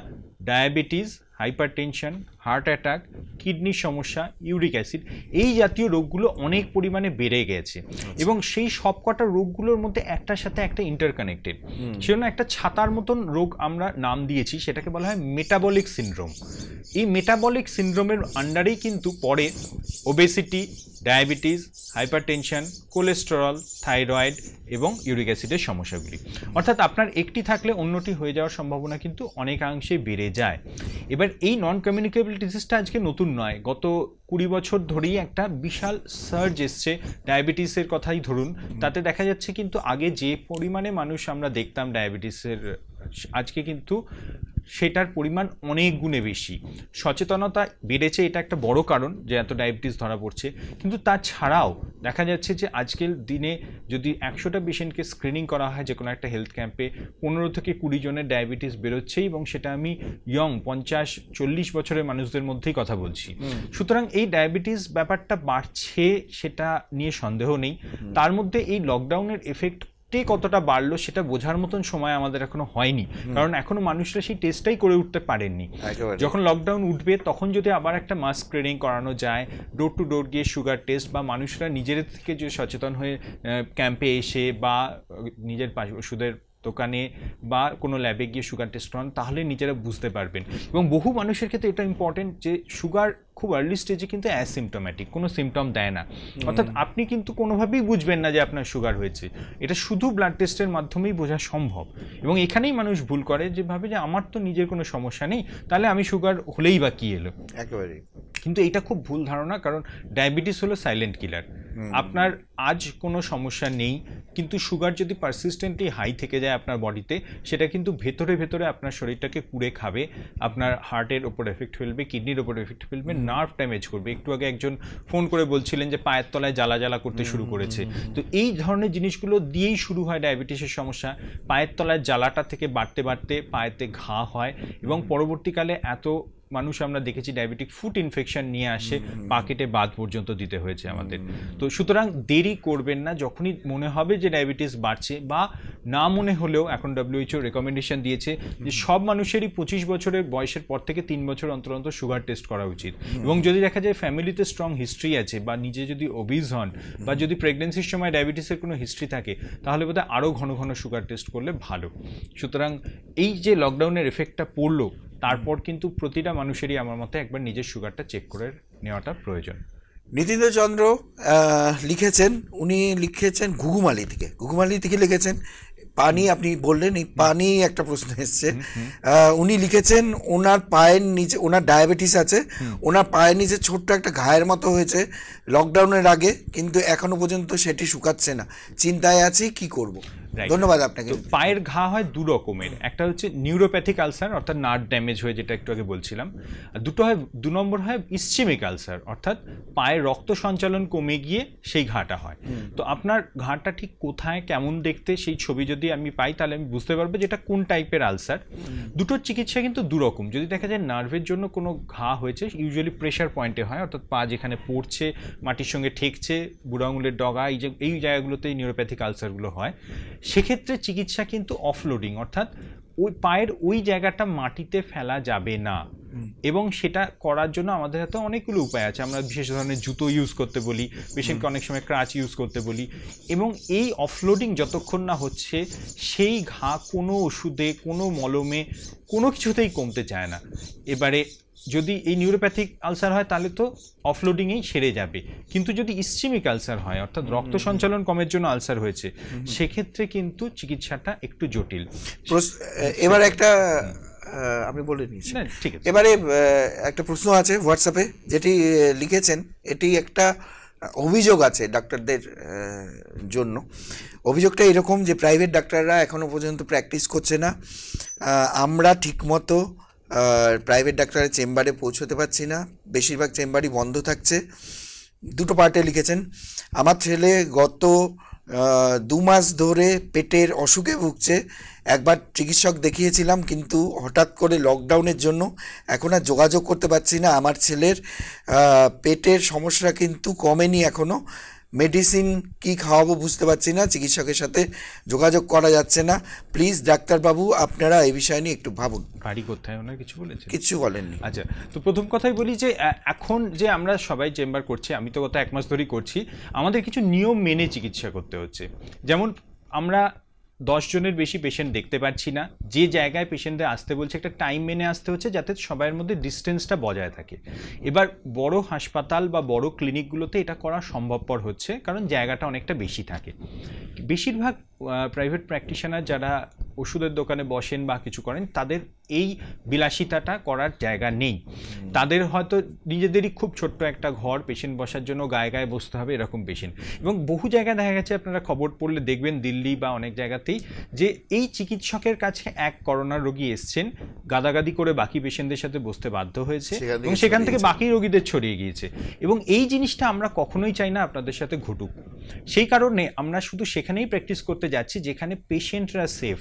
diabetes hypertension heart attack কিডনির সমস্যা ইউরিক অ্যাসিড এই জাতীয় রোগগুলো অনেক পরিমাণে বেড়ে গেছে এবং সেই সবকটা রোগগুলোর মধ্যে একটার সাথে একটা ইন্টারকানেক্টেড সেজন্য একটা ছাতার মতন রোগ আমরা নাম দিয়েছি সেটাকে বলা হয় মেটাবলিক সিন্ড্রোম এই মেটাবলিক সিন্ড্রোমের আন্ডারেই কিন্তু পরে obesity diabetes hypertension cholesterol thyroid এবং ইউরিক অ্যাসিডের সমস্যাগুলি অর্থাৎ আপনার একটি থাকলে অন্যটি হয়ে যাওয়ার সম্ভাবনা কিন্তু অনেকাংশে বেড়ে যায় এবার এই নন কমিউনিকেবল ডায়াবেটিসটা আজকে নতুন নয় গত কুড়ি বছর ধরেই একটা বিশাল সার্জ এসছে ডায়াবেটিসের কথাই ধরুন তাতে দেখা যাচ্ছে কিন্তু আগে যে পরিমাণে মানুষ আমরা দেখতাম ডায়াবেটিসের আজকে কিন্তু সেটার পরিমাণ অনেক গুণে বেশি সচেতনতা বেড়েছে এটা একটা বড় কারণ যে এত ডায়াবেটিস ধরা পড়ছে কিন্তু তাছাড়াও দেখা যাচ্ছে যে আজকের দিনে যদি একশোটা পেশেন্টকে স্ক্রিনিং করা হয় যে কোনো একটা হেলথ ক্যাম্পে পনেরো থেকে কুড়ি জনের ডায়াবেটিস বেরোচ্ছেই এবং সেটা আমি ইয়ং পঞ্চাশ চল্লিশ বছরের মানুষদের মধ্যেই কথা বলছি সুতরাং এই ডায়াবেটিস ব্যাপারটা বাড়ছে সেটা নিয়ে সন্দেহ নেই তার মধ্যে এই লকডাউনের এফেক্ট টেস্টে কতটা বাড়লো সেটা বোঝার মতন সময় আমাদের এখনো হয়নি কারণ এখনো মানুষরা সেই টেস্টটাই করে উঠতে পারেননি যখন লকডাউন উঠবে তখন যদি আবার একটা মাস্ক ট্রেনিং করানো যায় ডোর টু ডোর গিয়ে সুগার টেস্ট বা মানুষরা নিজের থেকে যে সচেতন হয়ে ক্যাম্পে এসে বা নিজের ওষুধের দোকানে বা কোনো ল্যাবে গিয়ে সুগার টেস্ট করান তাহলে নিজেরা বুঝতে পারবেন এবং বহু মানুষের ক্ষেত্রে এটা ইম্পর্টেন্ট যে সুগার খুব আর্লি স্টেজে কিন্তু অ্যাসিমটোম্যাটিক কোনো সিমটম দেয় না অর্থাৎ আপনি কিন্তু কোনোভাবেই বুঝবেন না যে আপনার সুগার হয়েছে এটা শুধু ব্লাড টেস্টের মাধ্যমেই বোঝা সম্ভব এবং এখানেই মানুষ ভুল করে যে ভাবে যে আমার তো নিজের কোনো সমস্যা নেই তাহলে আমি সুগার হলেই বা কী এলো একেবারেই কিন্তু এটা খুব ভুল ধারণা কারণ ডায়াবেটিস হলো সাইলেন্ট কিলার আপনার আজ কোনো সমস্যা নেই কিন্তু সুগার যদি পারসিস্টেন্টলি হাই থেকে যায় আপনার বডিতে সেটা কিন্তু ভেতরে ভেতরে আপনার শরীরটাকে কুড়ে খাবে আপনার হার্টের ওপর এফেক্ট ফেলবে কিডনির ওপর এফেক্ট ফেলবে নার্ভ ড্যামেজ করবে একটু আগে একজন ফোন করে বলছিলেন যে পায়ের তলায় জ্বালা জ্বালা করতে শুরু করেছে তো এই ধরনের জিনিসগুলো দিয়েই শুরু হয় ডায়াবেটিসের সমস্যা পায়ের তলায় জ্বালাটা থেকে বাড়তে বাড়তে পায়েতে ঘা হয় এবং পরবর্তীকালে এত মানুষ আমরা দেখেছি ডায়াবেটিক ফুট ইনফেকশন নিয়ে আসে পাকেটে বাদ পর্যন্ত দিতে হয়েছে আমাদের তো সুতরাং দেরি করবেন না যখনই মনে হবে যে ডায়াবেটিস বাড়ছে বা না মনে হলেও এখন ডাব্লিউএইচও রেকমেন্ডেশন দিয়েছে যে সব মানুষেরই পঁচিশ বছরের বয়সের পর থেকে তিন বছর অন্তর অন্তর সুগার টেস্ট করা উচিত এবং যদি দেখা যায় ফ্যামিলিতে স্ট্রং হিস্ট্রি আছে বা নিজে যদি ওবিজ হন বা যদি প্রেগনেন্সির সময় ডায়াবেটিসের কোনো হিস্ট্রি থাকে তাহলে বোধহয় আরও ঘন ঘন সুগার টেস্ট করলে ভালো সুতরাং এই যে লকডাউনের এফেক্টটা পড়লো তারপর কিন্তু প্রতিটা মানুষেরই আমার মতে একবার নিজের সুগারটা চেক করে নেওয়াটা প্রয়োজন নীতিন্দ্রচন্দ্র লিখেছেন উনি লিখেছেন ঘুঘুমালি থেকে ঘুঘুমালি থেকে লিখেছেন পানি আপনি বললেন পানি একটা প্রশ্ন এসছে উনি লিখেছেন ওনার পায়ের নিচে ওনার ডায়াবেটিস আছে ওনার পায়ের নিচে ছোট্ট একটা ঘায়ের মতো হয়েছে লকডাউনের আগে কিন্তু এখনো পর্যন্ত সেটি শুকাচ্ছে না চিন্তায় আছি কি করব। ধন্যবাদ আপনাকে পায়ের ঘা হয় দু রকমের একটা হচ্ছে নিউরোপ্যাথিক আলসার অর্থাৎ নার্ভ ড্যামেজ হয়ে যেটা একটু আগে বলছিলাম দুটো হয় দু নম্বর হয় ইসচিমিক আলসার অর্থাৎ পায়ের রক্ত সঞ্চালন কমে গিয়ে সেই ঘাটা হয় তো আপনার ঘাটা ঠিক কোথায় কেমন দেখতে সেই ছবি যদি আমি পাই তাহলে আমি বুঝতে পারবো যেটা কোন টাইপের আলসার দুটোর চিকিৎসা কিন্তু দুরকম যদি দেখা যায় নার্ভের জন্য কোনো ঘা হয়েছে ইউজুয়ালি প্রেশার পয়েন্টে হয় অর্থাৎ পা যেখানে পড়ছে মাটির সঙ্গে ঠেকছে বুড়া আঙুলের ডগা এই যে এই জায়গাগুলোতেই নিউরোপ্যাথিক আলসারগুলো হয় সেক্ষেত্রে চিকিৎসা কিন্তু অফলোডিং অর্থাৎ ওই পায়ের ওই জায়গাটা মাটিতে ফেলা যাবে না এবং সেটা করার জন্য আমাদের হাতে অনেকগুলো উপায় আছে আমরা বিশেষ ধরনের জুতো ইউজ করতে বলি পেশেন্টকে অনেক সময় ক্রাচ ইউজ করতে বলি এবং এই অফলোডিং যতক্ষণ না হচ্ছে সেই ঘা কোনো ওষুধে কোনো মলমে কোনো কিছুতেই কমতে চায় না এবারে যদি এই নিউরোপ্যাথিক আলসার হয় তাহলে তো অফলোডিংয়েই সেরে যাবে কিন্তু যদি ইসিমিক আলসার হয় অর্থাৎ রক্ত সঞ্চালন কমের জন্য আলসার হয়েছে সেক্ষেত্রে কিন্তু চিকিৎসাটা একটু জটিল এবার একটা আমি বলে নিয়েছেন ঠিক আছে এবারে একটা প্রশ্ন আছে হোয়াটসঅ্যাপে যেটি লিখেছেন এটি একটা অভিযোগ আছে ডাক্তারদের জন্য অভিযোগটা এরকম যে প্রাইভেট ডাক্তাররা এখনও পর্যন্ত প্র্যাকটিস করছে না আমরা ঠিকমতো প্রাইভেট ডাক্তারের চেম্বারে পৌঁছতে পারছি না বেশিরভাগ চেম্বারই বন্ধ থাকছে দুটো পার্টে লিখেছেন আমার ছেলে গত দু মাস ধরে পেটের অসুখে ভুগছে একবার চিকিৎসক দেখিয়েছিলাম কিন্তু হঠাৎ করে লকডাউনের জন্য এখন আর যোগাযোগ করতে পারছি না আমার ছেলের পেটের সমস্যা কিন্তু কমেনি এখনও মেডিসিন কি খাওয়াবো বুঝতে পারছি না চিকিৎসকের সাথে যোগাযোগ করা যাচ্ছে না প্লিজ ডাক্তারবাবু আপনারা এই বিষয় নিয়ে একটু ভাবুন বাড়ি কোথায় ওনার কিছু বলেছে কিছু বলেননি আচ্ছা তো প্রথম কথাই বলি যে এখন যে আমরা সবাই চেম্বার করছি আমি তো গত এক মাস ধরেই করছি আমাদের কিছু নিয়ম মেনে চিকিৎসা করতে হচ্ছে যেমন আমরা জনের বেশি পেশেন্ট দেখতে পাচ্ছি না যে জায়গায় পেশেন্টদের আসতে বলছে একটা টাইম মেনে আসতে হচ্ছে যাতে সবাইয়ের মধ্যে ডিস্টেন্সটা বজায় থাকে এবার বড় হাসপাতাল বা বড় ক্লিনিকগুলোতে এটা করা সম্ভবপর হচ্ছে কারণ জায়গাটা অনেকটা বেশি থাকে বেশিরভাগ প্রাইভেট প্র্যাকটিশনার যারা ওষুধের দোকানে বসেন বা কিছু করেন তাদের এই বিলাসিতাটা করার জায়গা নেই তাদের হয়তো নিজেদেরই খুব ছোট্ট একটা ঘর পেশেন্ট বসার জন্য গায়ে গায়ে বসতে হবে এরকম পেশেন্ট এবং বহু জায়গায় দেখা গেছে আপনারা খবর পড়লে দেখবেন দিল্লি বা অনেক জায়গাতেই যে এই চিকিৎসকের কাছে এক করোনা রোগী এসছেন গাদাগাদি করে বাকি পেশেন্টদের সাথে বসতে বাধ্য হয়েছে এবং সেখান থেকে বাকি রোগীদের ছড়িয়ে গিয়েছে এবং এই জিনিসটা আমরা কখনোই চাই না আপনাদের সাথে ঘটুক সেই কারণে আমরা শুধু সেখানেই প্র্যাকটিস করতে যাচ্ছি যেখানে পেশেন্টরা সেফ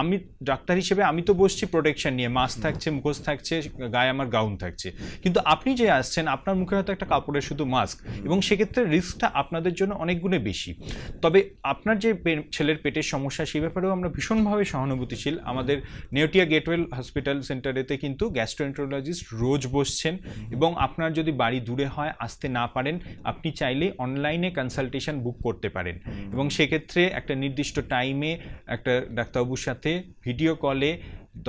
আমি ডাক্তার হিসেবে আমি তো বসছি প্রোটেকশন নিয়ে মাস্ক থাকছে মুখোশ থাকছে গায়ে আমার গাউন থাকছে কিন্তু আপনি যে আসছেন আপনার মুখে হয়তো একটা কাপড়ের শুধু মাস্ক এবং সেক্ষেত্রে রিস্কটা আপনাদের জন্য অনেক গুণে বেশি তবে আপনার যে ছেলের পেটের সমস্যা সেই ব্যাপারেও আমরা ভীষণভাবে সহানুভূতিশীল আমাদের নেওটিয়া গেটওয়েল হসপিটাল সেন্টারেতে কিন্তু গ্যাস্ট্রোএন্ট্রোলজিস্ট রোজ বসছেন এবং আপনার যদি বাড়ি দূরে হয় আসতে না পারেন আপনি চাইলে অনলাইনে কনসালটেশন বুক করতে পারেন এবং সেক্ষেত্রে একটা নির্দিষ্ট টাইমে একটা ডাক্তারবাবুর সাথে সাথে ভিডিও কলে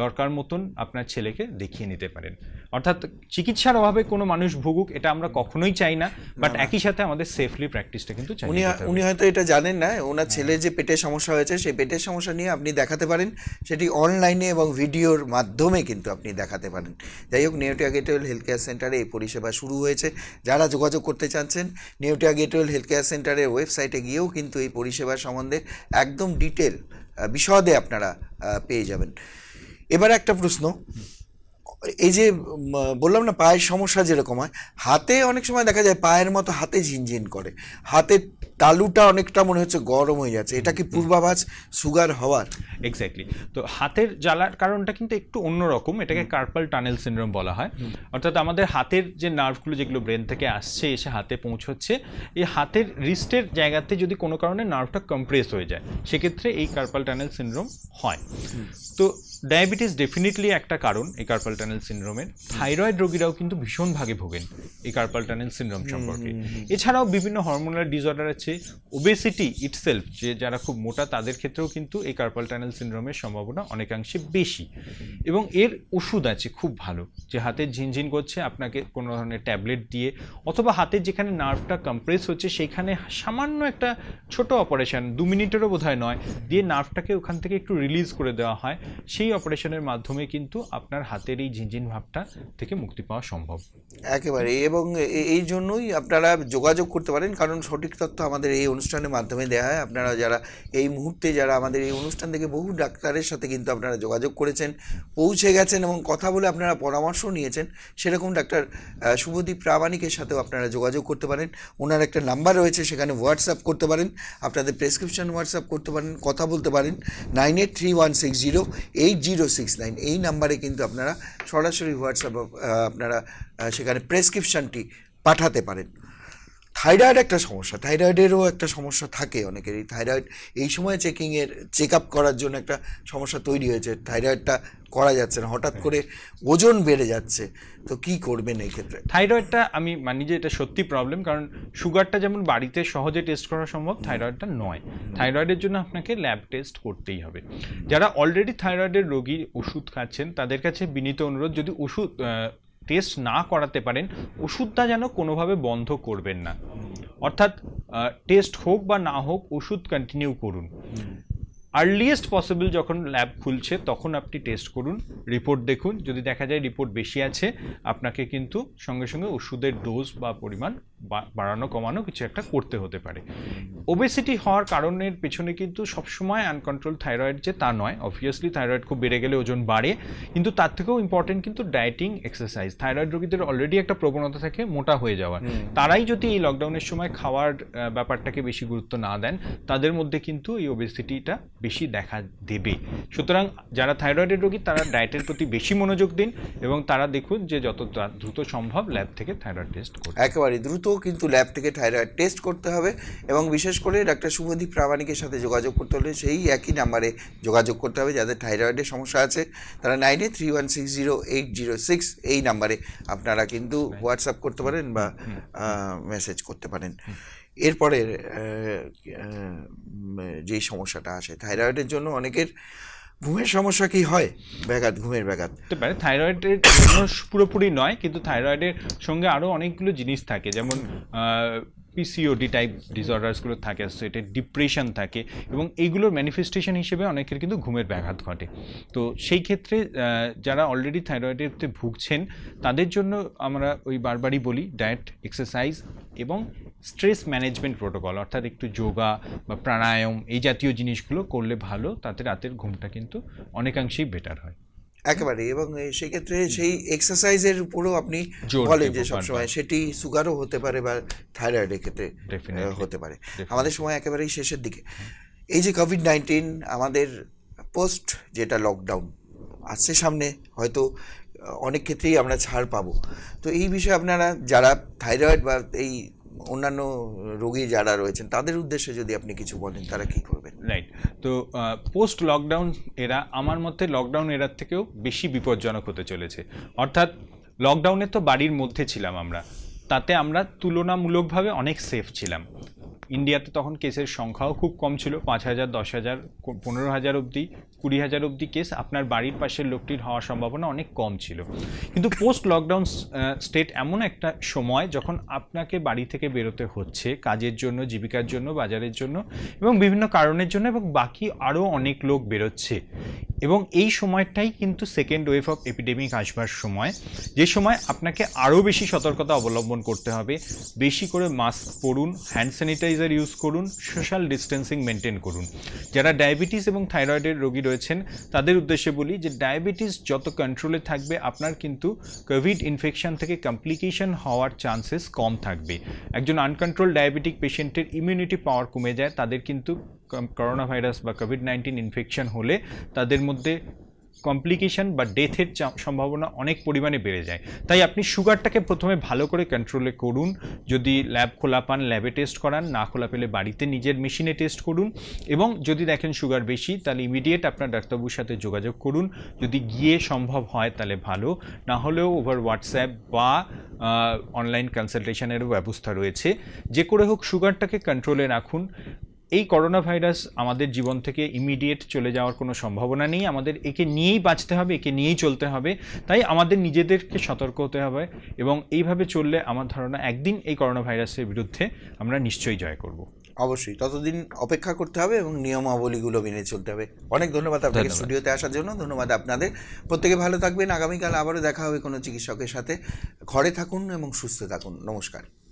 দরকার মতন আপনার ছেলেকে দেখিয়ে নিতে পারেন অর্থাৎ চিকিৎসার অভাবে কোনো মানুষ ভুগুক এটা আমরা কখনোই চাই না বাট একই সাথে আমাদের সেফলি প্র্যাকটিসটা কিন্তু উনি উনি হয়তো এটা জানেন না ওনার ছেলে যে পেটের সমস্যা হয়েছে সেই পেটের সমস্যা নিয়ে আপনি দেখাতে পারেন সেটি অনলাইনে এবং ভিডিওর মাধ্যমে কিন্তু আপনি দেখাতে পারেন যাই হোক নিউটিয়া গেটওয়েল হেলথ কেয়ার সেন্টারে এই পরিষেবা শুরু হয়েছে যারা যোগাযোগ করতে চাচ্ছেন নিউটিয়া গেটওয়েল হেলথ কেয়ার সেন্টারের ওয়েবসাইটে গিয়েও কিন্তু এই পরিষেবা সম্বন্ধে একদম ডিটেল বিশদে আপনারা পেয়ে যাবেন এবার একটা প্রশ্ন এই যে বললাম না পায়ের সমস্যা যেরকম হয় হাতে অনেক সময় দেখা যায় পায়ের মতো হাতে ঝিনঝিন করে হাতের তালুটা অনেকটা মনে হচ্ছে গরম হয়ে যাচ্ছে এটা কি পূর্বাভাস সুগার হওয়ার এক্স্যাক্টলি তো হাতের জ্বালার কারণটা কিন্তু একটু অন্যরকম এটাকে কার্পাল টানেল সিনড্রোম বলা হয় অর্থাৎ আমাদের হাতের যে নার্ভগুলো যেগুলো ব্রেন থেকে আসছে এসে হাতে পৌঁছচ্ছে এই হাতের রিস্টের জায়গাতে যদি কোনো কারণে নার্ভটা কম্প্রেস হয়ে যায় সেক্ষেত্রে এই কার্পাল টানেল সিনড্রোম হয় তো ডায়াবেটিস ডেফিনেটলি একটা কারণ এই কার্পাল টানেল সিনড্রোমের থাইরয়েড রোগীরাও কিন্তু ভীষণ ভাগে ভোগেন এই কার্পাল টানেল সিনড্রোম সম্পর্কে এছাড়াও বিভিন্ন হরমোনাল ডিসঅর্ডার আছে ওবেসিটি ইটসেলফ যে যারা খুব মোটা তাদের ক্ষেত্রেও কিন্তু এই কার্পাল টানেল সিনড্রোমের সম্ভাবনা অনেকাংশে বেশি এবং এর ওষুধ আছে খুব ভালো যে হাতে ঝিনঝিন করছে আপনাকে কোনো ধরনের ট্যাবলেট দিয়ে অথবা হাতের যেখানে নার্ভটা কম্প্রেস হচ্ছে সেখানে সামান্য একটা ছোট অপারেশন দু মিনিটেরও বোধ নয় দিয়ে নার্ভটাকে ওখান থেকে একটু রিলিজ করে দেওয়া হয় সেই অপারেশনের মাধ্যমে কিন্তু আপনার হাতের এই ঝিনঝিন ভাবটা থেকে মুক্তি পাওয়া সম্ভব একেবারে এবং এই জন্যই আপনারা যোগাযোগ করতে পারেন কারণ সঠিক তথ্য আমাদের এই অনুষ্ঠানের মাধ্যমে দেওয়া হয় আপনারা যারা এই মুহূর্তে যারা আমাদের এই অনুষ্ঠান থেকে বহু ডাক্তারের সাথে কিন্তু আপনারা যোগাযোগ করেছেন পৌঁছে গেছেন এবং কথা বলে আপনারা পরামর্শ নিয়েছেন সেরকম ডাক্তার শুভদীপ প্রামাণিকের সাথেও আপনারা যোগাযোগ করতে পারেন ওনার একটা নাম্বার রয়েছে সেখানে হোয়াটসঅ্যাপ করতে পারেন আপনাদের প্রেসক্রিপশন হোয়াটসঅ্যাপ করতে পারেন কথা বলতে পারেন nine eight three one six zero এই জিরো সিক্স নাইন এই নাম্বারে কিন্তু আপনারা সরাসরি হোয়াটসঅ্যাপ আপনারা সেখানে প্রেসক্রিপশানটি পাঠাতে পারেন থাইরয়েড একটা সমস্যা থাইরয়েডেরও একটা সমস্যা থাকে অনেকের এই থাইরয়েড এই সময় চেকিংয়ের চেক আপ করার জন্য একটা সমস্যা তৈরি হয়েছে থাইরয়েডটা করা যাচ্ছে না হঠাৎ হ্যাঁ। করে ওজন বেড়ে যাচ্ছে তো কি করবেন এই ক্ষেত্রে থাইরয়েডটা আমি মানি যে এটা সত্যি প্রবলেম কারণ সুগারটা যেমন বাড়িতে সহজে টেস্ট করা সম্ভব থাইরয়েডটা নয় থাইরয়েডের জন্য আপনাকে ল্যাব টেস্ট করতেই হবে যারা অলরেডি থাইরয়েডের রোগী ওষুধ খাচ্ছেন তাদের কাছে বিনীত অনুরোধ যদি ওষুধ টেস্ট না করাতে পারেন ওষুধটা যেন কোনোভাবে বন্ধ করবেন না অর্থাৎ টেস্ট হোক বা না হোক ওষুধ কন্টিনিউ করুন আর্লিয়েস্ট পসিবল যখন ল্যাব খুলছে তখন আপনি টেস্ট করুন রিপোর্ট দেখুন যদি দেখা যায় রিপোর্ট বেশি আছে আপনাকে কিন্তু সঙ্গে সঙ্গে ওষুধের ডোজ বা পরিমাণ বাড়ানো কমানো কিছু একটা করতে হতে পারে ওবেসিটি হওয়ার কারণের পেছনে কিন্তু সবসময় আনকন্ট্রোল থাইরয়েড যে তা নয় অবভিয়াসলি থাইরয়েড খুব বেড়ে গেলে ওজন বাড়ে কিন্তু তার থেকেও ইম্পর্টেন্ট কিন্তু ডায়েটিং এক্সারসাইজ থাইরয়েড রোগীদের অলরেডি একটা প্রবণতা থাকে মোটা হয়ে যাওয়ার তারাই যদি এই লকডাউনের সময় খাওয়ার ব্যাপারটাকে বেশি গুরুত্ব না দেন তাদের মধ্যে কিন্তু এই ওবেসিটিটা বেশি দেখা দেবে সুতরাং যারা থাইরয়েডের রোগী তারা ডায়েটের প্রতি বেশি মনোযোগ দিন এবং তারা দেখুন যে যত দ্রুত সম্ভব ল্যাব থেকে থাইরয়েড টেস্ট করুন একেবারে দ্রুত দ্রুত কিন্তু ল্যাব থেকে থাইরয়েড টেস্ট করতে হবে এবং বিশেষ করে ডাক্তার শুভদীপ প্রামাণিকের সাথে যোগাযোগ করতে হলে সেই একই নাম্বারে যোগাযোগ করতে হবে যাদের থাইরয়েডের সমস্যা আছে তারা nine three one six zero eight zero six এই নাম্বারে আপনারা কিন্তু হোয়াটসঅ্যাপ করতে পারেন বা মেসেজ করতে পারেন এরপরের যেই সমস্যাটা আসে থাইরয়েডের জন্য অনেকের ঘুমের সমস্যা কি হয় ব্যাঘাত ঘুমের ব্যাঘাত হতে পারে থাইরয়েডের পুরোপুরি নয় কিন্তু থাইরয়েডের সঙ্গে আরও অনেকগুলো জিনিস থাকে যেমন পিসিওডি টাইপ ডিসঅর্ডার্সগুলো থাকে সেটে ডিপ্রেশন থাকে এবং এইগুলোর ম্যানিফেস্টেশন হিসেবে অনেকের কিন্তু ঘুমের ব্যাঘাত ঘটে তো সেই ক্ষেত্রে যারা অলরেডি থাইরয়েডেতে ভুগছেন তাদের জন্য আমরা ওই বারবারই বলি ডায়েট এক্সারসাইজ এবং স্ট্রেস ম্যানেজমেন্ট প্রোটোকল অর্থাৎ একটু যোগা বা প্রাণায়াম এই জাতীয় জিনিসগুলো করলে ভালো তাতে রাতের ঘুমটা কিন্তু অনেকাংশেই বেটার হয় একেবারে এবং সেক্ষেত্রে সেই এক্সারসাইজের উপরও আপনি বলেন যে সবসময় সেটি সুগারও হতে পারে বা থাইরয়েডের ক্ষেত্রে হতে পারে আমাদের সময় একেবারেই শেষের দিকে এই যে কোভিড নাইন্টিন আমাদের পোস্ট যেটা লকডাউন আসছে সামনে হয়তো অনেক ক্ষেত্রেই আমরা ছাড় পাবো তো এই বিষয়ে আপনারা যারা থাইরয়েড বা এই অন্যান্য রোগী যারা রয়েছেন তাদের উদ্দেশ্যে যদি আপনি কিছু বলেন তারা কি করবেন রাইট তো পোস্ট লকডাউন এরা আমার মতে লকডাউন এরার থেকেও বেশি বিপজ্জনক হতে চলেছে অর্থাৎ লকডাউনে তো বাড়ির মধ্যে ছিলাম আমরা তাতে আমরা তুলনামূলকভাবে অনেক সেফ ছিলাম ইন্ডিয়াতে তখন কেসের সংখ্যাও খুব কম ছিল পাঁচ হাজার দশ হাজার পনেরো হাজার অবধি কুড়ি হাজার অবধি কেস আপনার বাড়ির পাশের লোকটির হওয়ার সম্ভাবনা অনেক কম ছিল কিন্তু পোস্ট লকডাউন স্টেট এমন একটা সময় যখন আপনাকে বাড়ি থেকে বেরোতে হচ্ছে কাজের জন্য জীবিকার জন্য বাজারের জন্য এবং বিভিন্ন কারণের জন্য এবং বাকি আরও অনেক লোক বেরোচ্ছে এবং এই সময়টাই কিন্তু সেকেন্ড ওয়েভ অফ এপিডেমিক আসবার সময় যে সময় আপনাকে আরও বেশি সতর্কতা অবলম্বন করতে হবে বেশি করে মাস্ক পরুন হ্যান্ড স্যানিটাইজার ইউজ করুন সোশ্যাল ডিস্টেন্সিং মেনটেন করুন যারা ডায়াবেটিস এবং থাইরয়েডের রোগী রয়েছে রয়েছেন তাদের উদ্দেশ্যে বলি যে ডায়াবেটিস যত কন্ট্রোলে থাকবে আপনার কিন্তু কোভিড ইনফেকশান থেকে কমপ্লিকেশন হওয়ার চান্সেস কম থাকবে একজন আনকন্ট্রোল ডায়াবেটিক পেশেন্টের ইমিউনিটি পাওয়ার কমে যায় তাদের কিন্তু করোনা ভাইরাস বা কোভিড নাইন্টিন ইনফেকশন হলে তাদের মধ্যে কমপ্লিকেশান বা ডেথের সম্ভাবনা অনেক পরিমাণে বেড়ে যায় তাই আপনি সুগারটাকে প্রথমে ভালো করে কন্ট্রোলে করুন যদি ল্যাব খোলা পান ল্যাবে টেস্ট করান না খোলা পেলে বাড়িতে নিজের মেশিনে টেস্ট করুন এবং যদি দেখেন সুগার বেশি তাহলে ইমিডিয়েট আপনার ডাক্তারবাবুর সাথে যোগাযোগ করুন যদি গিয়ে সম্ভব হয় তাহলে ভালো না হলেও ওভার হোয়াটসঅ্যাপ বা অনলাইন কনসালটেশনেরও ব্যবস্থা রয়েছে যে করে হোক সুগারটাকে কন্ট্রোলে রাখুন এই করোনা ভাইরাস আমাদের জীবন থেকে ইমিডিয়েট চলে যাওয়ার কোনো সম্ভাবনা নেই আমাদের একে নিয়েই বাঁচতে হবে একে নিয়েই চলতে হবে তাই আমাদের নিজেদেরকে সতর্ক হতে হবে এবং এইভাবে চললে আমার ধারণা একদিন এই করোনা ভাইরাসের বিরুদ্ধে আমরা নিশ্চয়ই জয় করব অবশ্যই ততদিন অপেক্ষা করতে হবে এবং নিয়মাবলীগুলো মেনে চলতে হবে অনেক ধন্যবাদ আপনাকে স্টুডিওতে আসার জন্য ধন্যবাদ আপনাদের প্রত্যেকে ভালো থাকবেন আগামীকাল আবারও দেখা হবে কোনো চিকিৎসকের সাথে ঘরে থাকুন এবং সুস্থ থাকুন নমস্কার